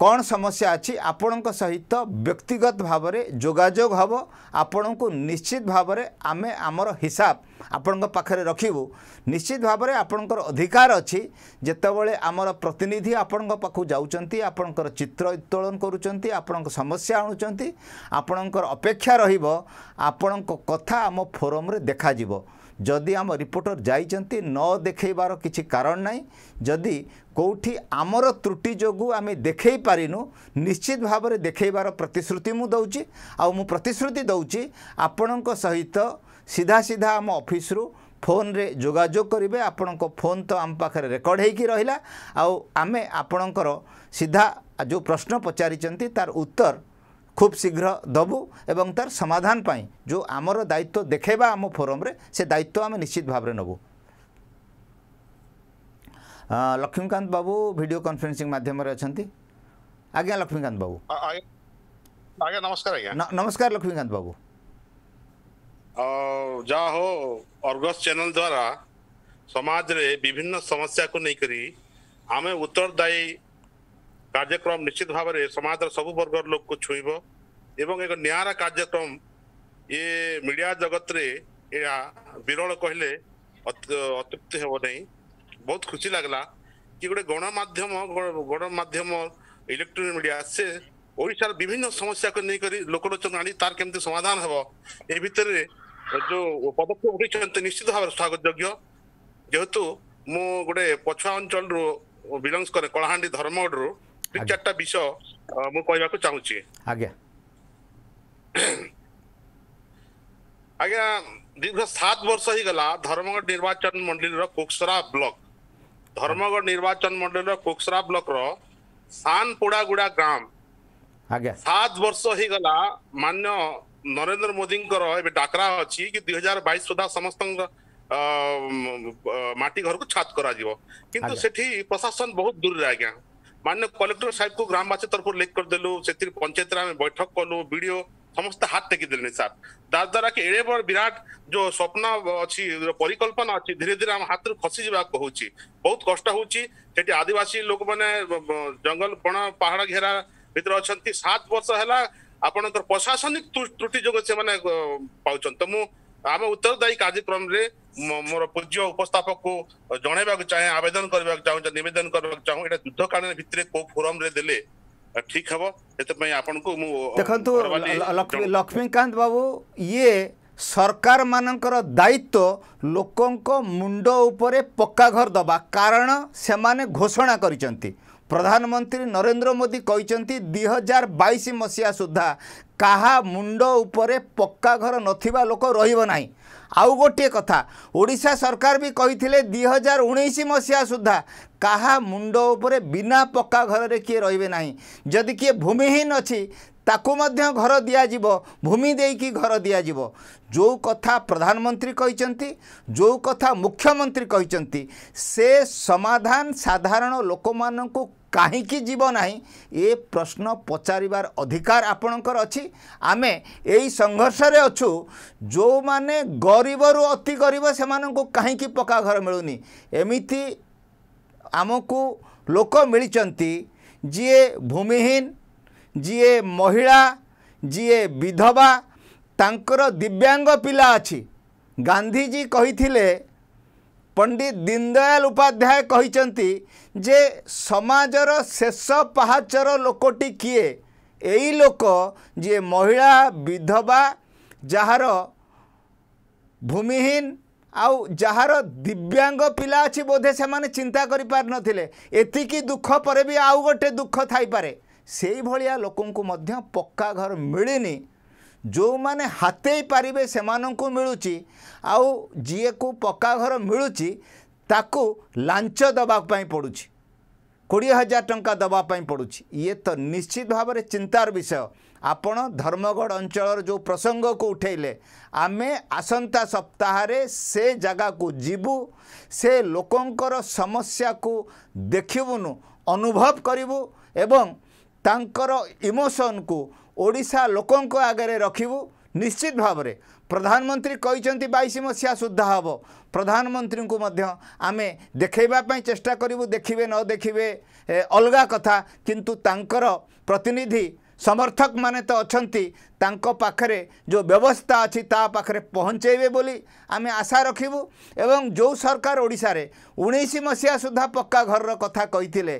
କ'ଣ ସମସ୍ୟା ଅଛି ଆପଣଙ୍କ ସହିତ ବ୍ୟକ୍ତିଗତ ଭାବରେ ଯୋଗାଯୋଗ ହେବ ଆପଣଙ୍କୁ ନିଶ୍ଚିତ ଭାବରେ ଆମେ ଆମର ହିସାବ ଆପଣଙ୍କ ପାଖରେ ରଖିବୁ ନିଶ୍ଚିତ ଭାବରେ ଆପଣଙ୍କର ଅଧିକାର ଅଛି ଯେତେବେଳେ ଆମର ପ୍ରତିନିଧି ଆପଣଙ୍କ ପାଖକୁ ଯାଉଛନ୍ତି ଆପଣଙ୍କର ଚିତ୍ର ଉତ୍ତୋଳନ କରୁଛନ୍ତି ଆପଣଙ୍କ ସମସ୍ୟା ଆଣୁଛନ୍ତି ଆପଣଙ୍କର ଅପେକ୍ଷା ରହିବ ଆପଣଙ୍କ କଥା ଆମ ଫୋରମ୍ରେ ଦେଖାଯିବ ଯଦି ଆମ ରିପୋର୍ଟର ଯାଇଛନ୍ତି ନ ଦେଖେଇବାର କିଛି କାରଣ ନାହିଁ ଯଦି କେଉଁଠି ଆମର ତ୍ରୁଟି ଯୋଗୁଁ ଆମେ ଦେଖାଇ ପାରିନୁ ନିଶ୍ଚିତ ଭାବରେ ଦେଖାଇବାର ପ୍ରତିଶ୍ରୁତି ମୁଁ ଦେଉଛି ଆଉ ମୁଁ ପ୍ରତିଶ୍ରୁତି ଦେଉଛି ଆପଣଙ୍କ ସହିତ ସିଧା ସିଧା ଆମ ଅଫିସରୁ ଫୋନରେ ଯୋଗାଯୋଗ କରିବେ ଆପଣଙ୍କ ଫୋନ୍ ତ ଆମ ପାଖରେ ରେକର୍ଡ଼ ହୋଇକି ରହିଲା ଆଉ ଆମେ ଆପଣଙ୍କର ସିଧା ଯେଉଁ ପ୍ରଶ୍ନ ପଚାରିଛନ୍ତି ତା'ର ଉତ୍ତର খুব শীঘ্র দেবু এবং তার সমাধান পাই যে আমার দায়িত্ব দেখাইবা আম ফোরমে সে দায়িত্ব আমি নিশ্চিত ভাবে নেবু লক্ষ্মীকান্ত বাবু ভিডিও কনফরেন্সিং মাধ্যমে অনেক আজ্ঞা লক্ষ্মীকান্ত বাবু আজ্ঞা নমস্কার আজ্ঞা নমস্কার লক্ষ্মীকান্ত বাবু যা হো অর্গস চ্যানেল দ্বারা সমাজরে বিভিন্ন সমস্যাকে নেই আমি উত্তরদায়ী କାର୍ଯ୍ୟକ୍ରମ ନିଶ୍ଚିତ ଭାବରେ ସମାଜର ସବୁ ବର୍ଗର ଲୋକକୁ ଛୁଇଁବ ଏବଂ ଏକ ନିଆରା କାର୍ଯ୍ୟକ୍ରମ ଇଏ ମିଡ଼ିଆ ଜଗତରେ ଏହା ବିରଳ କହିଲେ ଅତ୍ୟୁକ୍ତି ହେବ ନାହିଁ ବହୁତ ଖୁସି ଲାଗିଲା କି ଗୋଟେ ଗଣମାଧ୍ୟମ ଗଣମାଧ୍ୟମ ଇଲେକ୍ଟ୍ରୋନିକ୍ ମିଡ଼ିଆ ସେ ଓଡ଼ିଶାର ବିଭିନ୍ନ ସମସ୍ୟାକୁ ନେଇକରି ଲୋକଲୋଚନ ଆଣି ତାର କେମିତି ସମାଧାନ ହେବ ଏ ଭିତରେ ଯୋଉ ପଦକ୍ଷେପ ଉଠେଇଛନ୍ତି ନିଶ୍ଚିତ ଭାବରେ ସ୍ୱାଗତ ଯୋଗ୍ୟ ଯେହେତୁ ମୁଁ ଗୋଟେ ପଛୁଆ ଅଞ୍ଚଳରୁ ବିଲଙ୍ଗସ୍ କରେ କଳାହାଣ୍ଡି ଧର୍ମଗଡ଼ରୁ चार विषय मुझे चाहिए आज्ञा दीर्घ सात वर्ष ही गला धर्मगढ़ निर्वाचन मंडल कोक्सरा ब्लक धर्मगढ़ निर्वाचन मंडल कोक्सरा ब्लक रान पोड़ागुड़ा ग्राम सात वर्ष ही गला मान्य नरेंद्र मोदी डाकरा अच्छी कि दुई हजार बैश सुधा समस्त माटी घर को छात करा छात कर प्रशासन बहुत दूर है आज्ञा मान्य कलेक्टर साहब को ग्रामवासी तरफ लेख कर देलु से पंचायत आम बैठक कलु बीडीओ ସମସ୍ତେ ହାତ ଟେକିଦେଲେନି ସାର୍ ତାଦ୍ୱାରା କି ଏଡ଼େ ବଡ଼ ବିରାଟ ଯୋଉ ସ୍ୱପ୍ନ ଅଛି ପରିକଳ୍ପନା ଅଛି ଧୀରେ ଧୀରେ ଆମ ହାତରୁ ଖସିଯିବାକୁ ହଉଛି ବହୁତ କଷ୍ଟ ହଉଛି ସେଠି ଆଦିବାସୀ ଲୋକମାନେ ଜଙ୍ଗଲ ବଣ ପାହାଡ଼ ଘେରା ଭିତରେ ଅଛନ୍ତି ସାତ ବର୍ଷ ହେଲା ଆପଣଙ୍କର ପ୍ରଶାସନିକ ତ୍ରୁଟି ଯୋଗୁଁ ସେମାନେ ପାଉଛନ୍ତି ତ ମୁଁ आम उत्तरदायी कार्यक्रम मोर पूज्य उपस्थापक को जनाइवाक चाहे आवेदन करने चाहूँ नवेदन करने चाहूँ यहाँ कारण भितर को फोरम रे देले ठीक हम से आपको देखु लक्ष्मीकांत बाबू ये ସରକାର ମାନଙ୍କର ଦାୟିତ୍ୱ ଲୋକଙ୍କ ମୁଣ୍ଡ ଉପରେ ପକ୍କା ଘର कारण କାରଣ ସେମାନେ ଘୋଷଣା କରିଛନ୍ତି ପ୍ରଧାନମନ୍ତ୍ରୀ ନରେନ୍ଦ୍ର ମୋଦି କହିଛନ୍ତି ଦୁଇ ହଜାର ବାଇଶ ମସିହା ସୁଦ୍ଧା କାହା ମୁଣ୍ଡ ଉପରେ ପକ୍କା ଘର ନଥିବା ଲୋକ ରହିବ ନାହିଁ ଆଉ ଗୋଟିଏ କଥା ଓଡ଼ିଶା ସରକାର ବି କହିଥିଲେ ଦୁଇ ହଜାର ଉଣେଇଶ ମସିହା ସୁଦ୍ଧା କାହା ମୁଣ୍ଡ ଉପରେ ବିନା ପକ୍କା ଘରରେ କିଏ ରହିବେ ନାହିଁ ଯଦି କିଏ ଭୂମିହୀନ ଅଛି ତାକୁ ମଧ୍ୟ ଘର ଦିଆଯିବ ଭୂମି ଦେଇକି ଘର ଦିଆଯିବ ଯେଉଁ କଥା ପ୍ରଧାନମନ୍ତ୍ରୀ କହିଛନ୍ତି ଯେଉଁ କଥା ମୁଖ୍ୟମନ୍ତ୍ରୀ କହିଛନ୍ତି ସେ ସମାଧାନ ସାଧାରଣ ଲୋକମାନଙ୍କୁ କାହିଁକି ଯିବ ନାହିଁ ଏ ପ୍ରଶ୍ନ ପଚାରିବାର ଅଧିକାର ଆପଣଙ୍କର ଅଛି ଆମେ ଏଇ ସଂଘର୍ଷରେ ଅଛୁ ଯେଉଁମାନେ ଗରିବରୁ ଅତି ଗରିବ ସେମାନଙ୍କୁ କାହିଁକି ପକ୍କା ଘର ମିଳୁନି ଏମିତି ଆମକୁ ଲୋକ ମିଳିଛନ୍ତି ଯିଏ ଭୂମିହୀନ ଯିଏ ମହିଳା ଯିଏ ବିଧବା ତାଙ୍କର ଦିବ୍ୟାଙ୍ଗ ପିଲା ଅଛି ଗାନ୍ଧିଜୀ କହିଥିଲେ ପଣ୍ଡିତ ଦୀନଦୟାଲ ଉପାଧ୍ୟାୟ କହିଛନ୍ତି ଯେ ସମାଜର ଶେଷ ପାହାଚର ଲୋକଟି କିଏ ଏଇ ଲୋକ ଯିଏ ମହିଳା ବିଧବା ଯାହାର ଭୂମିହୀନ ଆଉ ଯାହାର ଦିବ୍ୟାଙ୍ଗ ପିଲା ଅଛି ବୋଧେ ସେମାନେ ଚିନ୍ତା କରିପାରିନଥିଲେ ଏତିକି ଦୁଃଖ ପରେ ବି ଆଉ ଗୋଟେ ଦୁଃଖ ଥାଇପାରେ ସେଇ ଭଳିଆ ଲୋକଙ୍କୁ ମଧ୍ୟ ପକ୍କା ଘର ମିଳିନି ଯେଉଁମାନେ ହାତେଇ ପାରିବେ ସେମାନଙ୍କୁ ମିଳୁଛି ଆଉ ଯିଏକୁ ପକ୍କା ଘର ମିଳୁଛି ତାକୁ ଲାଞ୍ଚ ଦେବା ପାଇଁ ପଡ଼ୁଛି କୋଡ଼ିଏ ହଜାର ଟଙ୍କା ଦେବା ପାଇଁ ପଡ଼ୁଛି ଇଏ ତ ନିଶ୍ଚିତ ଭାବରେ ଚିନ୍ତାର ବିଷୟ ଆପଣ ଧର୍ମଗଡ଼ ଅଞ୍ଚଳର ଯେଉଁ ପ୍ରସଙ୍ଗକୁ ଉଠାଇଲେ ଆମେ ଆସନ୍ତା ସପ୍ତାହରେ ସେ ଜାଗାକୁ ଯିବୁ ସେ ଲୋକଙ୍କର ସମସ୍ୟାକୁ ଦେଖିବୁନୁ ଅନୁଭବ କରିବୁ ଏବଂ ତାଙ୍କର ଇମୋସନ୍କୁ ଓଡ଼ିଶା ଲୋକଙ୍କ ଆଗରେ ରଖିବୁ ନିଶ୍ଚିତ ଭାବରେ ପ୍ରଧାନମନ୍ତ୍ରୀ କହିଛନ୍ତି ବାଇଶ ମସିହା ସୁଦ୍ଧା ହେବ ପ୍ରଧାନମନ୍ତ୍ରୀଙ୍କୁ ମଧ୍ୟ ଆମେ ଦେଖାଇବା ପାଇଁ ଚେଷ୍ଟା କରିବୁ ଦେଖିବେ ନ ଦେଖିବେ ଅଲଗା କଥା କିନ୍ତୁ ତାଙ୍କର ପ୍ରତିନିଧି ସମର୍ଥକମାନେ ତ ଅଛନ୍ତି ତାଙ୍କ ପାଖରେ ଯେଉଁ ବ୍ୟବସ୍ଥା ଅଛି ତା ପାଖରେ ପହଞ୍ଚାଇବେ ବୋଲି ଆମେ ଆଶା ରଖିବୁ ଏବଂ ଯେଉଁ ସରକାର ଓଡ଼ିଶାରେ ଉଣେଇଶ ମସିହା ସୁଦ୍ଧା ପକ୍କା ଘରର କଥା କହିଥିଲେ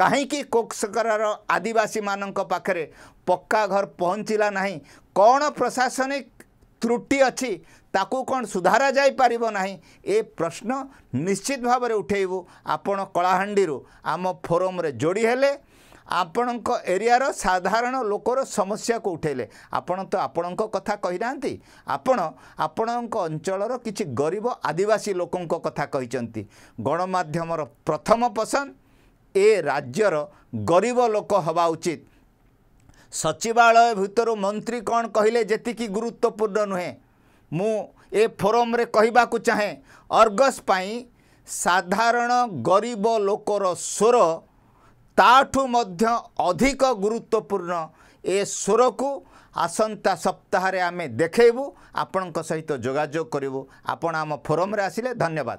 କାହିଁକି କୋକ୍ସକରାର ଆଦିବାସୀମାନଙ୍କ ପାଖରେ ପକ୍କା ଘର ପହଞ୍ଚିଲା ନାହିଁ କ'ଣ ପ୍ରଶାସନିକ ତ୍ରୁଟି ଅଛି ତାକୁ କ'ଣ ସୁଧାରା ଯାଇପାରିବ ନାହିଁ ଏ ପ୍ରଶ୍ନ ନିଶ୍ଚିତ ଭାବରେ ଉଠାଇବୁ ଆପଣ କଳାହାଣ୍ଡିରୁ ଆମ ଫୋରମ୍ରେ ଯୋଡ଼ି ହେଲେ ଆପଣଙ୍କ ଏରିଆର ସାଧାରଣ ଲୋକର ସମସ୍ୟାକୁ ଉଠାଇଲେ ଆପଣ ତ ଆପଣଙ୍କ କଥା କହିନାହାନ୍ତି ଆପଣ ଆପଣଙ୍କ ଅଞ୍ଚଳର କିଛି ଗରିବ ଆଦିବାସୀ ଲୋକଙ୍କ କଥା କହିଛନ୍ତି ଗଣମାଧ୍ୟମର ପ୍ରଥମ ପସନ୍ଦ ଏ ରାଜ୍ୟର ଗରିବ ଲୋକ ହେବା ଉଚିତ ସଚିବାଳୟ ଭିତରୁ ମନ୍ତ୍ରୀ କ'ଣ କହିଲେ ଯେତିକି ଗୁରୁତ୍ୱପୂର୍ଣ୍ଣ ନୁହେଁ ମୁଁ ଏ ଫୋରମ୍ରେ କହିବାକୁ ଚାହେଁ ଅର୍ଗସ୍ ପାଇଁ ସାଧାରଣ ଗରିବ ଲୋକର ସ୍ୱର ତାଠୁ ମଧ୍ୟ ଅଧିକ ଗୁରୁତ୍ୱପୂର୍ଣ୍ଣ ଏ ସ୍ୱରକୁ ଆସନ୍ତା ସପ୍ତାହରେ ଆମେ ଦେଖେଇବୁ ଆପଣଙ୍କ ସହିତ ଯୋଗାଯୋଗ କରିବୁ ଆପଣ ଆମ ଫୋରମ୍ରେ ଆସିଲେ ଧନ୍ୟବାଦ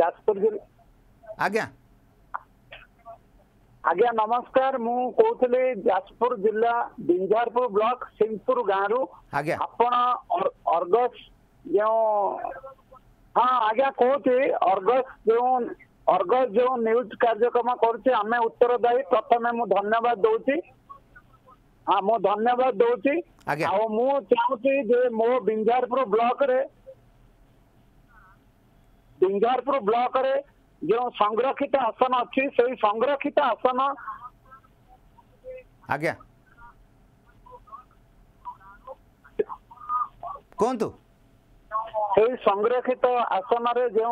ଯାଜପୁର ଜିଲ୍ଲା ଆଜ୍ଞା ଆଜ୍ଞା ନମସ୍କାର ମୁଁ କହୁଥିଲି ଯାଜପୁର ଜିଲ୍ଲା ବିଞ୍ଜାରପୁର ବ୍ଲକ ସିଂହପୁର ଗାଁରୁ ଆଜ୍ଞା ଆପଣ ଅର୍ଗସ ଯେଉଁ ହଁ ଆଜ୍ଞା କହୁଛି ଅର୍ଗସ ଯେଉଁ ଅର୍ଗସ ଯେଉଁ ନ୍ୟୁଜ କାର୍ଯ୍ୟକ୍ରମ କରୁଛି ଆମେ ଉତ୍ତରଦାୟୀ ପ୍ରଥମେ ମୁଁ ଧନ୍ୟବାଦ ଦଉଛି ହଁ ମୁଁ ଧନ୍ୟବାଦ ଦଉଛି ଆଉ ମୁଁ ଚାହୁଁଛି ଯେ ମୋ ବିଞ୍ଜାରପୁର ବ୍ଲକରେ डिंगारपुर ब्लक जो संरक्षित आसन अच्छी से संरक्षित आसन आज्ञा कहतु से संरक्षित आसन जो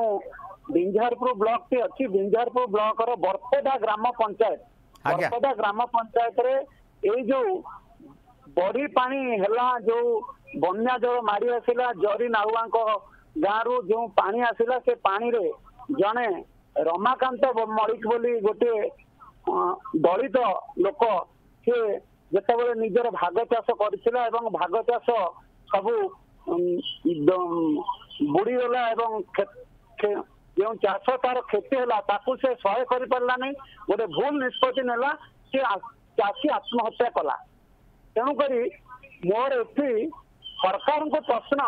विंझारपुर ब्लक टी अच्छी विंझारपुर ब्लक बरपेडा ग्राम पंचायत बरपेडा ग्राम पंचायत जो बढ़ी पानी है जो बना जल मारी आसला जरी नाउआ ଗାଁରୁ ଯେଉଁ ପାଣି ଆସିଲା ସେ ପାଣିରେ ଜଣେ ରମାକାନ୍ତ ମଳିକ ବୋଲି ଗୋଟିଏ ଦଳିତ ଲୋକ ସେ ଯେତେବେଳେ ନିଜର ଭାଗ ଚାଷ କରିଥିଲା ଏବଂ ଭାଗ ଚାଷ ସବୁ ବୁଡ଼ିଗଲା ଏବଂ ଯେଉଁ ଚାଷ ତାର କ୍ଷତି ହେଲା ତାକୁ ସେ ସହେ କରିପାରିଲାନି ଗୋଟେ ଭୁଲ ନିଷ୍ପତ୍ତି ନେଲା ସେ ଚାଷୀ ଆତ୍ମହତ୍ୟା କଲା ତେଣୁକରି ମୋର ଏଠି ସରକାରଙ୍କ ପ୍ରଶ୍ନ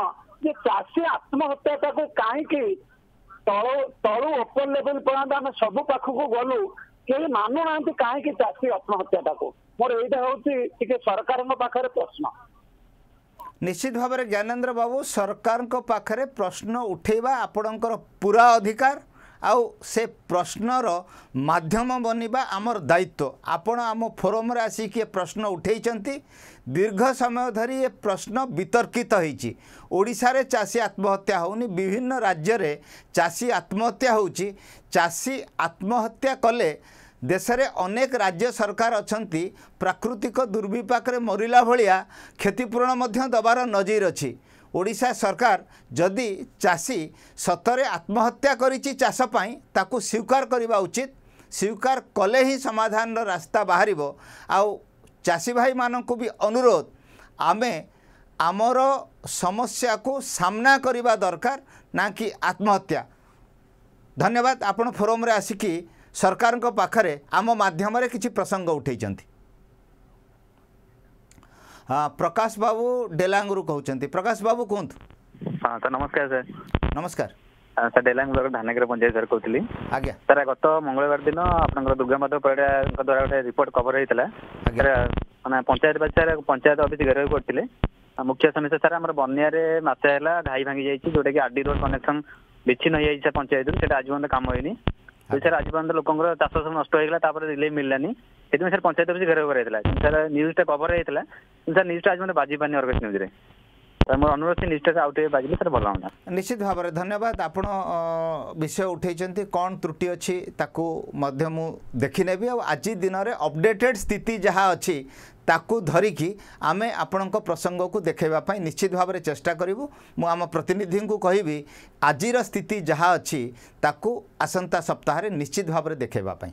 ଯେ ଚାଷୀ ଆତ୍ମହତ୍ୟାଟାକୁ କାହିଁକି ତଳ ତଳୁ ଉପର ଲେଭେଲ ପର୍ଯ୍ୟନ୍ତ ଆମେ ସବୁ ପାଖକୁ ଗଲୁ କେହି ମାନୁନାହାନ୍ତି କାହିଁକି ଚାଷୀ ଆତ୍ମହତ୍ୟାଟାକୁ ମୋର ଏଇଟା ହଉଛି ଟିକେ ସରକାରଙ୍କ ପାଖରେ ପ୍ରଶ୍ନ ନିଶ୍ଚିତ ଭାବରେ ଜ୍ଞାନେନ୍ଦ୍ର ବାବୁ ସରକାରଙ୍କ ପାଖରେ ପ୍ରଶ୍ନ ଉଠେଇବା ଆପଣଙ୍କର ପୁରା ଅଧିକାର ଆଉ ସେ ପ୍ରଶ୍ନର ମାଧ୍ୟମ ବନିବା ଆମର ଦାୟିତ୍ୱ ଆପଣ ଆମ ଫୋରମ୍ରେ ଆସିକି ଏ ପ୍ରଶ୍ନ ଉଠାଇଛନ୍ତି ଦୀର୍ଘ ସମୟ ଧରି ଏ ପ୍ରଶ୍ନ ବିତର୍କିତ ହୋଇଛି ଓଡ଼ିଶାରେ ଚାଷୀ ଆତ୍ମହତ୍ୟା ହେଉନି ବିଭିନ୍ନ ରାଜ୍ୟରେ ଚାଷୀ ଆତ୍ମହତ୍ୟା ହେଉଛି ଚାଷୀ ଆତ୍ମହତ୍ୟା କଲେ ଦେଶରେ ଅନେକ ରାଜ୍ୟ ସରକାର ଅଛନ୍ତି ପ୍ରାକୃତିକ ଦୁର୍ବିପାକରେ ମରିଲା ଭଳିଆ କ୍ଷତିପୂରଣ ମଧ୍ୟ ଦେବାର ନଜିର ଅଛି ଓଡ଼ିଶା ସରକାର ଯଦି ଚାଷୀ ସତରେ ଆତ୍ମହତ୍ୟା କରିଛି ଚାଷ ପାଇଁ ତାକୁ ସ୍ୱୀକାର କରିବା ଉଚିତ ସ୍ୱୀକାର କଲେ ହିଁ ସମାଧାନର ରାସ୍ତା ବାହାରିବ ଆଉ ଚାଷୀ ଭାଇମାନଙ୍କୁ ବି ଅନୁରୋଧ ଆମେ ଆମର ସମସ୍ୟାକୁ ସାମ୍ନା କରିବା ଦରକାର ନା କି ଆତ୍ମହତ୍ୟା ଧନ୍ୟବାଦ ଆପଣ ଫୋରମ୍ରେ ଆସିକି ସରକାରଙ୍କ ପାଖରେ ଆମ ମାଧ୍ୟମରେ କିଛି ପ୍ରସଙ୍ଗ ଉଠାଇଛନ୍ତି প্রকাশ বাবু ডেলাঙ্গু কুমার প্রকাশ বাবু কুহতু হ্যাঁ তো নমস্কার স্যার নমস্কার sir Delang block Dhanegar panchayat sir କହୁଥିଲି ଆଜ୍ଞା ସାର୍ ଗତ ମଙ୍ଗଳବାର ଦିନ ଆପଣଙ୍କର ଦୁର୍ଗାମାଧବ ପରିଡ଼ାଙ୍କ ଦ୍ୱାରା ଗୋଟେ ରିପୋର୍ଟ କଭର ହେଇଥିଲା ସାର୍ ମାନେ ପଞ୍ଚାୟତବାସୀ ସାର୍ ପଞ୍ଚାୟତ ଅଫିସ ଘେରାଉ କରିଥିଲେ ମୁଖ୍ୟ ସମସ୍ୟା ସାର୍ ଆମର ବନ୍ୟାରେ ମାଛ ହେଲା ଘାଇ ଭାଙ୍ଗି ଯାଇଛି ଯୋଉଟାକି ଆର୍ଡି ରୋଡ୍ କନେକ୍ସନ ବିଚ୍ଛିନ୍ନ ହେଇଯାଇଛି ସାର୍ ପଞ୍ଚାୟତରୁ ସେଟା ଆଜି ପର୍ଯ୍ୟନ୍ତ କାମ ହେଇନି ସାର୍ ଆଜି ପର୍ଯ୍ୟନ୍ତ ଲୋକଙ୍କର ଚାଷ ସବୁ ନଷ୍ଟ ହେଇଗଲା ତାପରେ ରିଲିଫ୍ ମିଳିଲାନି ସେଥିପାଇଁ ସାର୍ ପଞ୍ଚାୟତ ଅଫିସ ଘେରାଉ କରାଯାଇଥିଲା ସାର୍ ନ୍ୟୁଜ୍ଟା କଭର୍ ହେଇଥିଲା କିନ୍ତୁ ସାର୍ ନ୍ୟୁଜ୍ଟା ଆଜି ମୋତେ ବାଜି ପାରିନି ଅର୍ଗସ୍ ନ୍ୟୁଜ୍ରେ ମୋର ଅନୁରୋଧ ସେ ନ୍ୟୁଜ୍ଟା ଆଉ ଟିକେ ବାଜିଲେ ସାର୍ ଭଲ ହୁଅନ୍ତା ନିଶ୍ଚିତ ଭାବରେ ଧନ୍ୟବାଦ ଆପଣ ବିଷୟ ଉଠାଇଛନ୍ତି କ'ଣ ତ୍ରୁଟି ଅଛି ତାକୁ ମଧ୍ୟ ମୁଁ ଦେଖିନେବି ଆଉ ଆଜି ଦିନରେ ଅପଡେଟେଡ୍ ସ୍ଥିତି ଯାହା ଅଛି ତାକୁ ଧରିକି ଆମେ ଆପଣଙ୍କ ପ୍ରସଙ୍ଗକୁ ଦେଖାଇବା ପାଇଁ ନିଶ୍ଚିତ ଭାବରେ ଚେଷ୍ଟା କରିବୁ ମୁଁ ଆମ ପ୍ରତିନିଧିଙ୍କୁ କହିବି ଆଜିର ସ୍ଥିତି ଯାହା ଅଛି ତାକୁ ଆସନ୍ତା ସପ୍ତାହରେ ନିଶ୍ଚିତ ଭାବରେ ଦେଖାଇବା ପାଇଁ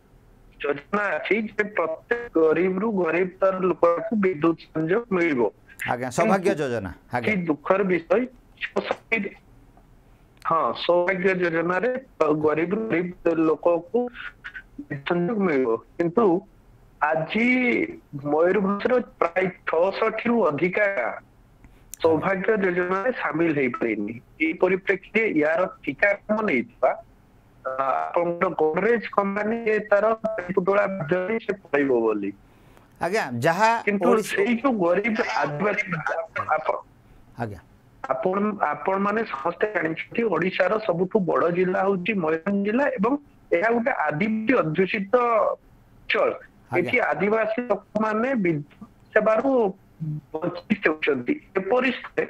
योजना अच्छी जे प्रत्येक गरीब रु गरीब तर लोक को विद्युत संयोग मिलबो आज्ञा सौभाग्य योजना आज्ञा की दुखर विषय हां सौभाग्य योजना रे गरीब गरीब लोक को विद्युत संयोग मिलबो किंतु आज मयूरभ प्राय छठ रु अधिक सौभाग्य योजना सामिल हो पारे यार टीकाकरण नहीं था ଆପଣଙ୍କର ଗୋଡରେଜ କମ୍ପାନୀ ତାର ପୁଟୁଳା ବିଜୟ ସେ ପଳେଇବ ବୋଲି ଆଜ୍ଞା ଯାହା କିନ୍ତୁ ସେଇ ଯୋଉ ଗରିବ ଆଦିବାସୀ ଆଜ୍ଞା ଆପଣ ଆପଣମାନେ ସମସ୍ତେ ଜାଣିଛନ୍ତି ଓଡିଶାର ସବୁଠୁ ବଡ ଜିଲ୍ଲା ହଉଛି ମୟୂରଭଞ୍ଜ ଜିଲ୍ଲା ଏବଂ ଏହା ଗୋଟେ ଆଦିବାସୀ ଅଧ୍ୟୁଷିତ ଅଞ୍ଚଳ ଏଠି ଆଦିବାସୀ ଲୋକମାନେ ବିଦ୍ୟୁତ ସେବାରୁ ବଞ୍ଚିତ ହେଉଛନ୍ତି ଏପରି ସ୍ଥିତି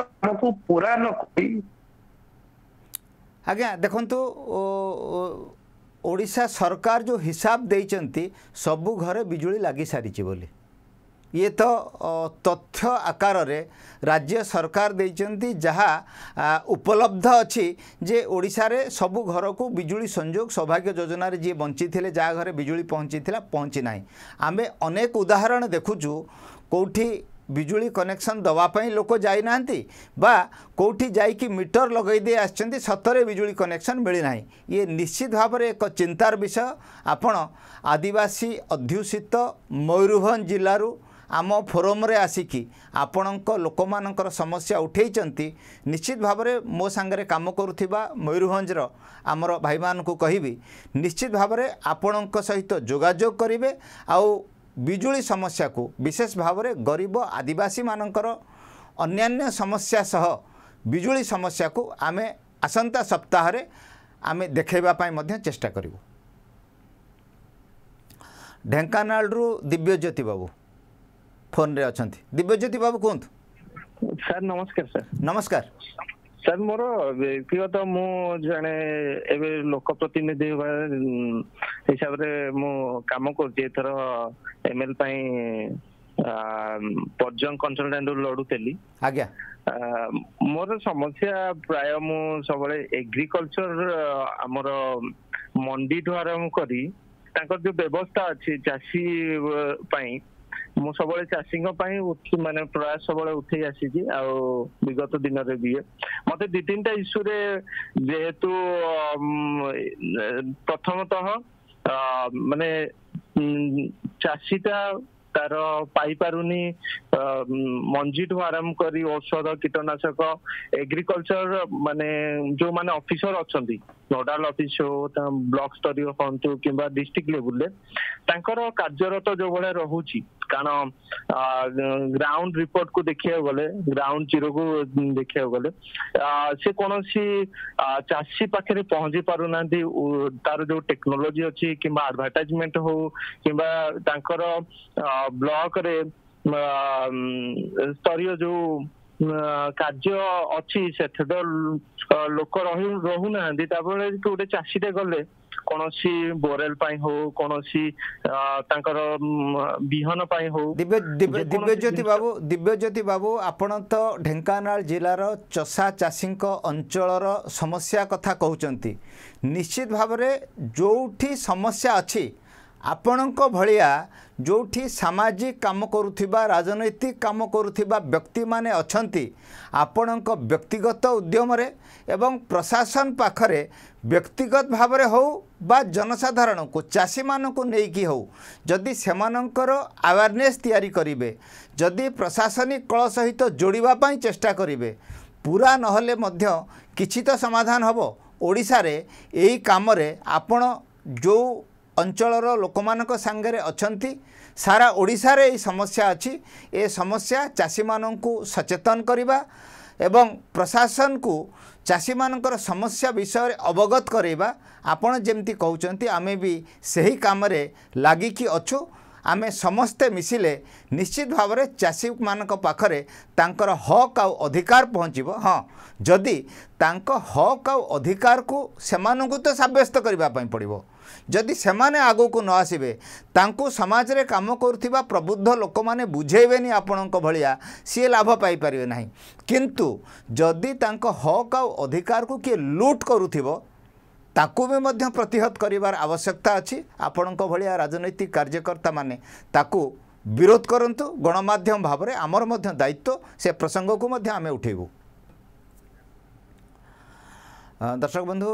ଆମକୁ ପୁରା ନ କରି ଆଜ୍ଞା ଦେଖନ୍ତୁ ଓଡ଼ିଶା ସରକାର ଯେଉଁ ହିସାବ ଦେଇଛନ୍ତି ସବୁ ଘରେ ବିଜୁଳି ଲାଗିସାରିଛି ବୋଲି ଇଏ ତ ତଥ୍ୟ ଆକାରରେ ରାଜ୍ୟ ସରକାର ଦେଇଛନ୍ତି ଯାହା ଉପଲବ୍ଧ ଅଛି ଯେ ଓଡ଼ିଶାରେ ସବୁ ଘରକୁ ବିଜୁଳି ସଂଯୋଗ ସୌଭାଗ୍ୟ ଯୋଜନାରେ ଯିଏ ବଞ୍ଚିଥିଲେ ଯାହା ଘରେ ବିଜୁଳି ପହଞ୍ଚିଥିଲା ପହଞ୍ଚି ନାହିଁ ଆମେ ଅନେକ ଉଦାହରଣ ଦେଖୁଛୁ କେଉଁଠି ବିଜୁଳି କନେକ୍ସନ୍ ଦେବା ପାଇଁ ଲୋକ ଯାଇନାହାନ୍ତି ବା କେଉଁଠି ଯାଇକି ମିଟର ଲଗାଇ ଦେଇ ଆସିଛନ୍ତି ସତରେ ବିଜୁଳି କନେକ୍ସନ୍ ମିଳିନାହିଁ ଇଏ ନିଶ୍ଚିତ ଭାବରେ ଏକ ଚିନ୍ତାର ବିଷୟ ଆପଣ ଆଦିବାସୀ ଅଧ୍ୟୁଷିତ ମୟୂରଭଞ୍ଜ ଜିଲ୍ଲାରୁ ଆମ ଫୋରମରେ ଆସିକି ଆପଣଙ୍କ ଲୋକମାନଙ୍କର ସମସ୍ୟା ଉଠାଇଛନ୍ତି ନିଶ୍ଚିତ ଭାବରେ ମୋ ସାଙ୍ଗରେ କାମ କରୁଥିବା ମୟୂରଭଞ୍ଜର ଆମର ଭାଇମାନଙ୍କୁ କହିବି ନିଶ୍ଚିତ ଭାବରେ ଆପଣଙ୍କ ସହିତ ଯୋଗାଯୋଗ କରିବେ ଆଉ ବିଜୁଳି ସମସ୍ୟାକୁ ବିଶେଷ ଭାବରେ ଗରିବ ଆଦିବାସୀମାନଙ୍କର ଅନ୍ୟାନ୍ୟ ସମସ୍ୟା ସହ ବିଜୁଳି ସମସ୍ୟାକୁ ଆମେ ଆସନ୍ତା ସପ୍ତାହରେ ଆମେ ଦେଖାଇବା ପାଇଁ ମଧ୍ୟ ଚେଷ୍ଟା କରିବୁ ଢେଙ୍କାନାଳରୁ ଦିବ୍ୟଜ୍ୟୋତି ବାବୁ ଫୋନ୍ରେ ଅଛନ୍ତି ଦିବ୍ୟଜ୍ୟୋତି ବାବୁ କୁହନ୍ତୁ ସାର୍ ନମସ୍କାର ସାର୍ ନମସ୍କାର ସାର୍ ମୋର ବ୍ୟକ୍ତିଗତ ମୁଁ ଜଣେ ଏବେ ଲୋକ ପ୍ରତିନିଧି ହିସାବରେ ମୁଁ କାମ କରୁଛି ଏଥର ଏମଏଲ ପାଇଁ ପର୍ଯ୍ୟ କନସଲଟାଣ୍ଟ ଲଢୁଥିଲି ଆଜ୍ଞା ମୋର ସମସ୍ୟା ପ୍ରାୟ ମୁଁ ସବୁବେଳେ ଏଗ୍ରିକଲଚର ଆମର ମଣ୍ଡି ଠୁ ଆରମ୍ଭ କରି ତାଙ୍କର ଯୋଉ ବ୍ୟବସ୍ଥା ଅଛି ଚାଷୀ ପାଇଁ ମୁଁ ସବୁବେଳେ ଚାଷୀଙ୍କ ପାଇଁ ମାନେ ପ୍ରୟାସ ସବୁବେଳେ ଉଠେଇ ଆସିଛି ଆଉ ବିଗତ ଦିନରେ ବି ମତେ ଦି ତିନିଟା ଇସ୍ୟୁରେ ଯେହେତୁ ପ୍ରଥମତଃ ମାନେ ଚାଷୀଟା ତାର ପାଇପାରୁନି ମଞ୍ଜିଠୁ ଆରମ୍ଭ କରି ଔଷଧ କୀଟନାଶକ ଏଗ୍ରିକଲଚର ମାନେ ଯୋଉମାନେ ଅଫିସର ଅଛନ୍ତି নোডাল ଅଫିସ ହଉ ବ୍ଲକ ସ୍ତରୀୟ ହୁଅନ୍ତୁ କିମ୍ବା ଡିଷ୍ଟ୍ରିକ୍ଟ ଲେଭେଲରେ ତାଙ୍କର କାର୍ଯ୍ୟରତ ଯୋଉ ଭଳିଆ ରହୁଛି କାରଣ ଗ୍ରାଉଣ୍ଡ ରିପୋର୍ଟକୁ ଦେଖିବାକୁ ଗଲେ ଗ୍ରାଉଣ୍ଡ ଜିରୋକୁ ଦେଖିବାକୁ ଗଲେ ସେ କୌଣସି ଚାଷୀ ପାଖରେ ପହଞ୍ଚି ପାରୁନାହାନ୍ତି ତାର ଯୋଉ ଟେକ୍ନୋଲୋଜି ଅଛି କିମ୍ବା ଆଡଭର୍ଟାଇଜମେଣ୍ଟ ହଉ କିମ୍ବା ତାଙ୍କର ବ୍ଲକରେ ସ୍ତରୀୟ ଯୋଉ କାର୍ଯ୍ୟ ଅଛି ସେଠି ତ ଲୋକ ରହି ରହୁନାହାନ୍ତି ତାପରେ ଗୋଟେ ଚାଷୀଟେ ଗଲେ କୌଣସି ବୋରେଲ ପାଇଁ ହଉ କୌଣସି ତାଙ୍କର ବିହନ ପାଇଁ ହଉ ଦିବ୍ୟଜ୍ୟୋତି ବାବୁ ଦିବ୍ୟଜ୍ୟୋତି ବାବୁ ଆପଣ ତ ଢେଙ୍କାନାଳ ଜିଲ୍ଲାର ଚଷା ଚାଷୀଙ୍କ ଅଞ୍ଚଳର ସମସ୍ୟା କଥା କହୁଛନ୍ତି ନିଶ୍ଚିତ ଭାବରେ ଯେଉଁଠି ସମସ୍ୟା ଅଛି ଆପଣଙ୍କ ଭଳିଆ ଯେଉଁଠି ସାମାଜିକ କାମ କରୁଥିବା ରାଜନୈତିକ କାମ କରୁଥିବା ବ୍ୟକ୍ତିମାନେ ଅଛନ୍ତି ଆପଣଙ୍କ ବ୍ୟକ୍ତିଗତ ଉଦ୍ୟମରେ ଏବଂ ପ୍ରଶାସନ ପାଖରେ ବ୍ୟକ୍ତିଗତ ଭାବରେ ହେଉ ବା ଜନସାଧାରଣଙ୍କୁ ଚାଷୀମାନଙ୍କୁ ନେଇକି ହେଉ ଯଦି ସେମାନଙ୍କର ଆୱାରନେସ୍ ତିଆରି କରିବେ ଯଦି ପ୍ରଶାସନିକ କଳ ସହିତ ଯୋଡ଼ିବା ପାଇଁ ଚେଷ୍ଟା କରିବେ ପୁରା ନହେଲେ ମଧ୍ୟ କିଛି ତ ସମାଧାନ ହେବ ଓଡ଼ିଶାରେ ଏହି କାମରେ ଆପଣ ଯେଉଁ ଅଞ୍ଚଳର ଲୋକମାନଙ୍କ ସାଙ୍ଗରେ ଅଛନ୍ତି ସାରା ଓଡ଼ିଶାରେ ଏହି ସମସ୍ୟା ଅଛି ଏ ସମସ୍ୟା ଚାଷୀମାନଙ୍କୁ ସଚେତନ କରିବା ଏବଂ ପ୍ରଶାସନକୁ ଚାଷୀମାନଙ୍କର ସମସ୍ୟା ବିଷୟରେ ଅବଗତ କରାଇବା ଆପଣ ଯେମିତି କହୁଛନ୍ତି ଆମେ ବି ସେହି କାମରେ ଲାଗିକି ଅଛୁ ଆମେ ସମସ୍ତେ ମିଶିଲେ ନିଶ୍ଚିତ ଭାବରେ ଚାଷୀମାନଙ୍କ ପାଖରେ ତାଙ୍କର ହକ୍ ଆଉ ଅଧିକାର ପହଞ୍ଚିବ ହଁ ଯଦି ତାଙ୍କ ହକ୍ ଆଉ ଅଧିକାରକୁ ସେମାନଙ୍କୁ ତ ସାବ୍ୟସ୍ତ କରିବା ପାଇଁ ପଡ଼ିବ ଯଦି ସେମାନେ ଆଗକୁ ନ ଆସିବେ ତାଙ୍କୁ ସମାଜରେ କାମ କରୁଥିବା ପ୍ରବୁଦ୍ଧ ଲୋକମାନେ ବୁଝେଇବେନି ଆପଣଙ୍କ ଭଳିଆ ସିଏ ଲାଭ ପାଇପାରିବେ ନାହିଁ କିନ୍ତୁ ଯଦି ତାଙ୍କ ହକ୍ ଆଉ ଅଧିକାରକୁ କିଏ ଲୁଟ୍ କରୁଥିବ ତାଙ୍କୁ ବି ମଧ୍ୟ ପ୍ରତିହତ କରିବାର ଆବଶ୍ୟକତା ଅଛି ଆପଣଙ୍କ ଭଳିଆ ରାଜନୈତିକ କାର୍ଯ୍ୟକର୍ତ୍ତାମାନେ ତାକୁ ବିରୋଧ କରନ୍ତୁ ଗଣମାଧ୍ୟମ ଭାବରେ ଆମର ମଧ୍ୟ ଦାୟିତ୍ୱ ସେ ପ୍ରସଙ୍ଗକୁ ମଧ୍ୟ ଆମେ ଉଠେଇବୁ ଦର୍ଶକ ବନ୍ଧୁ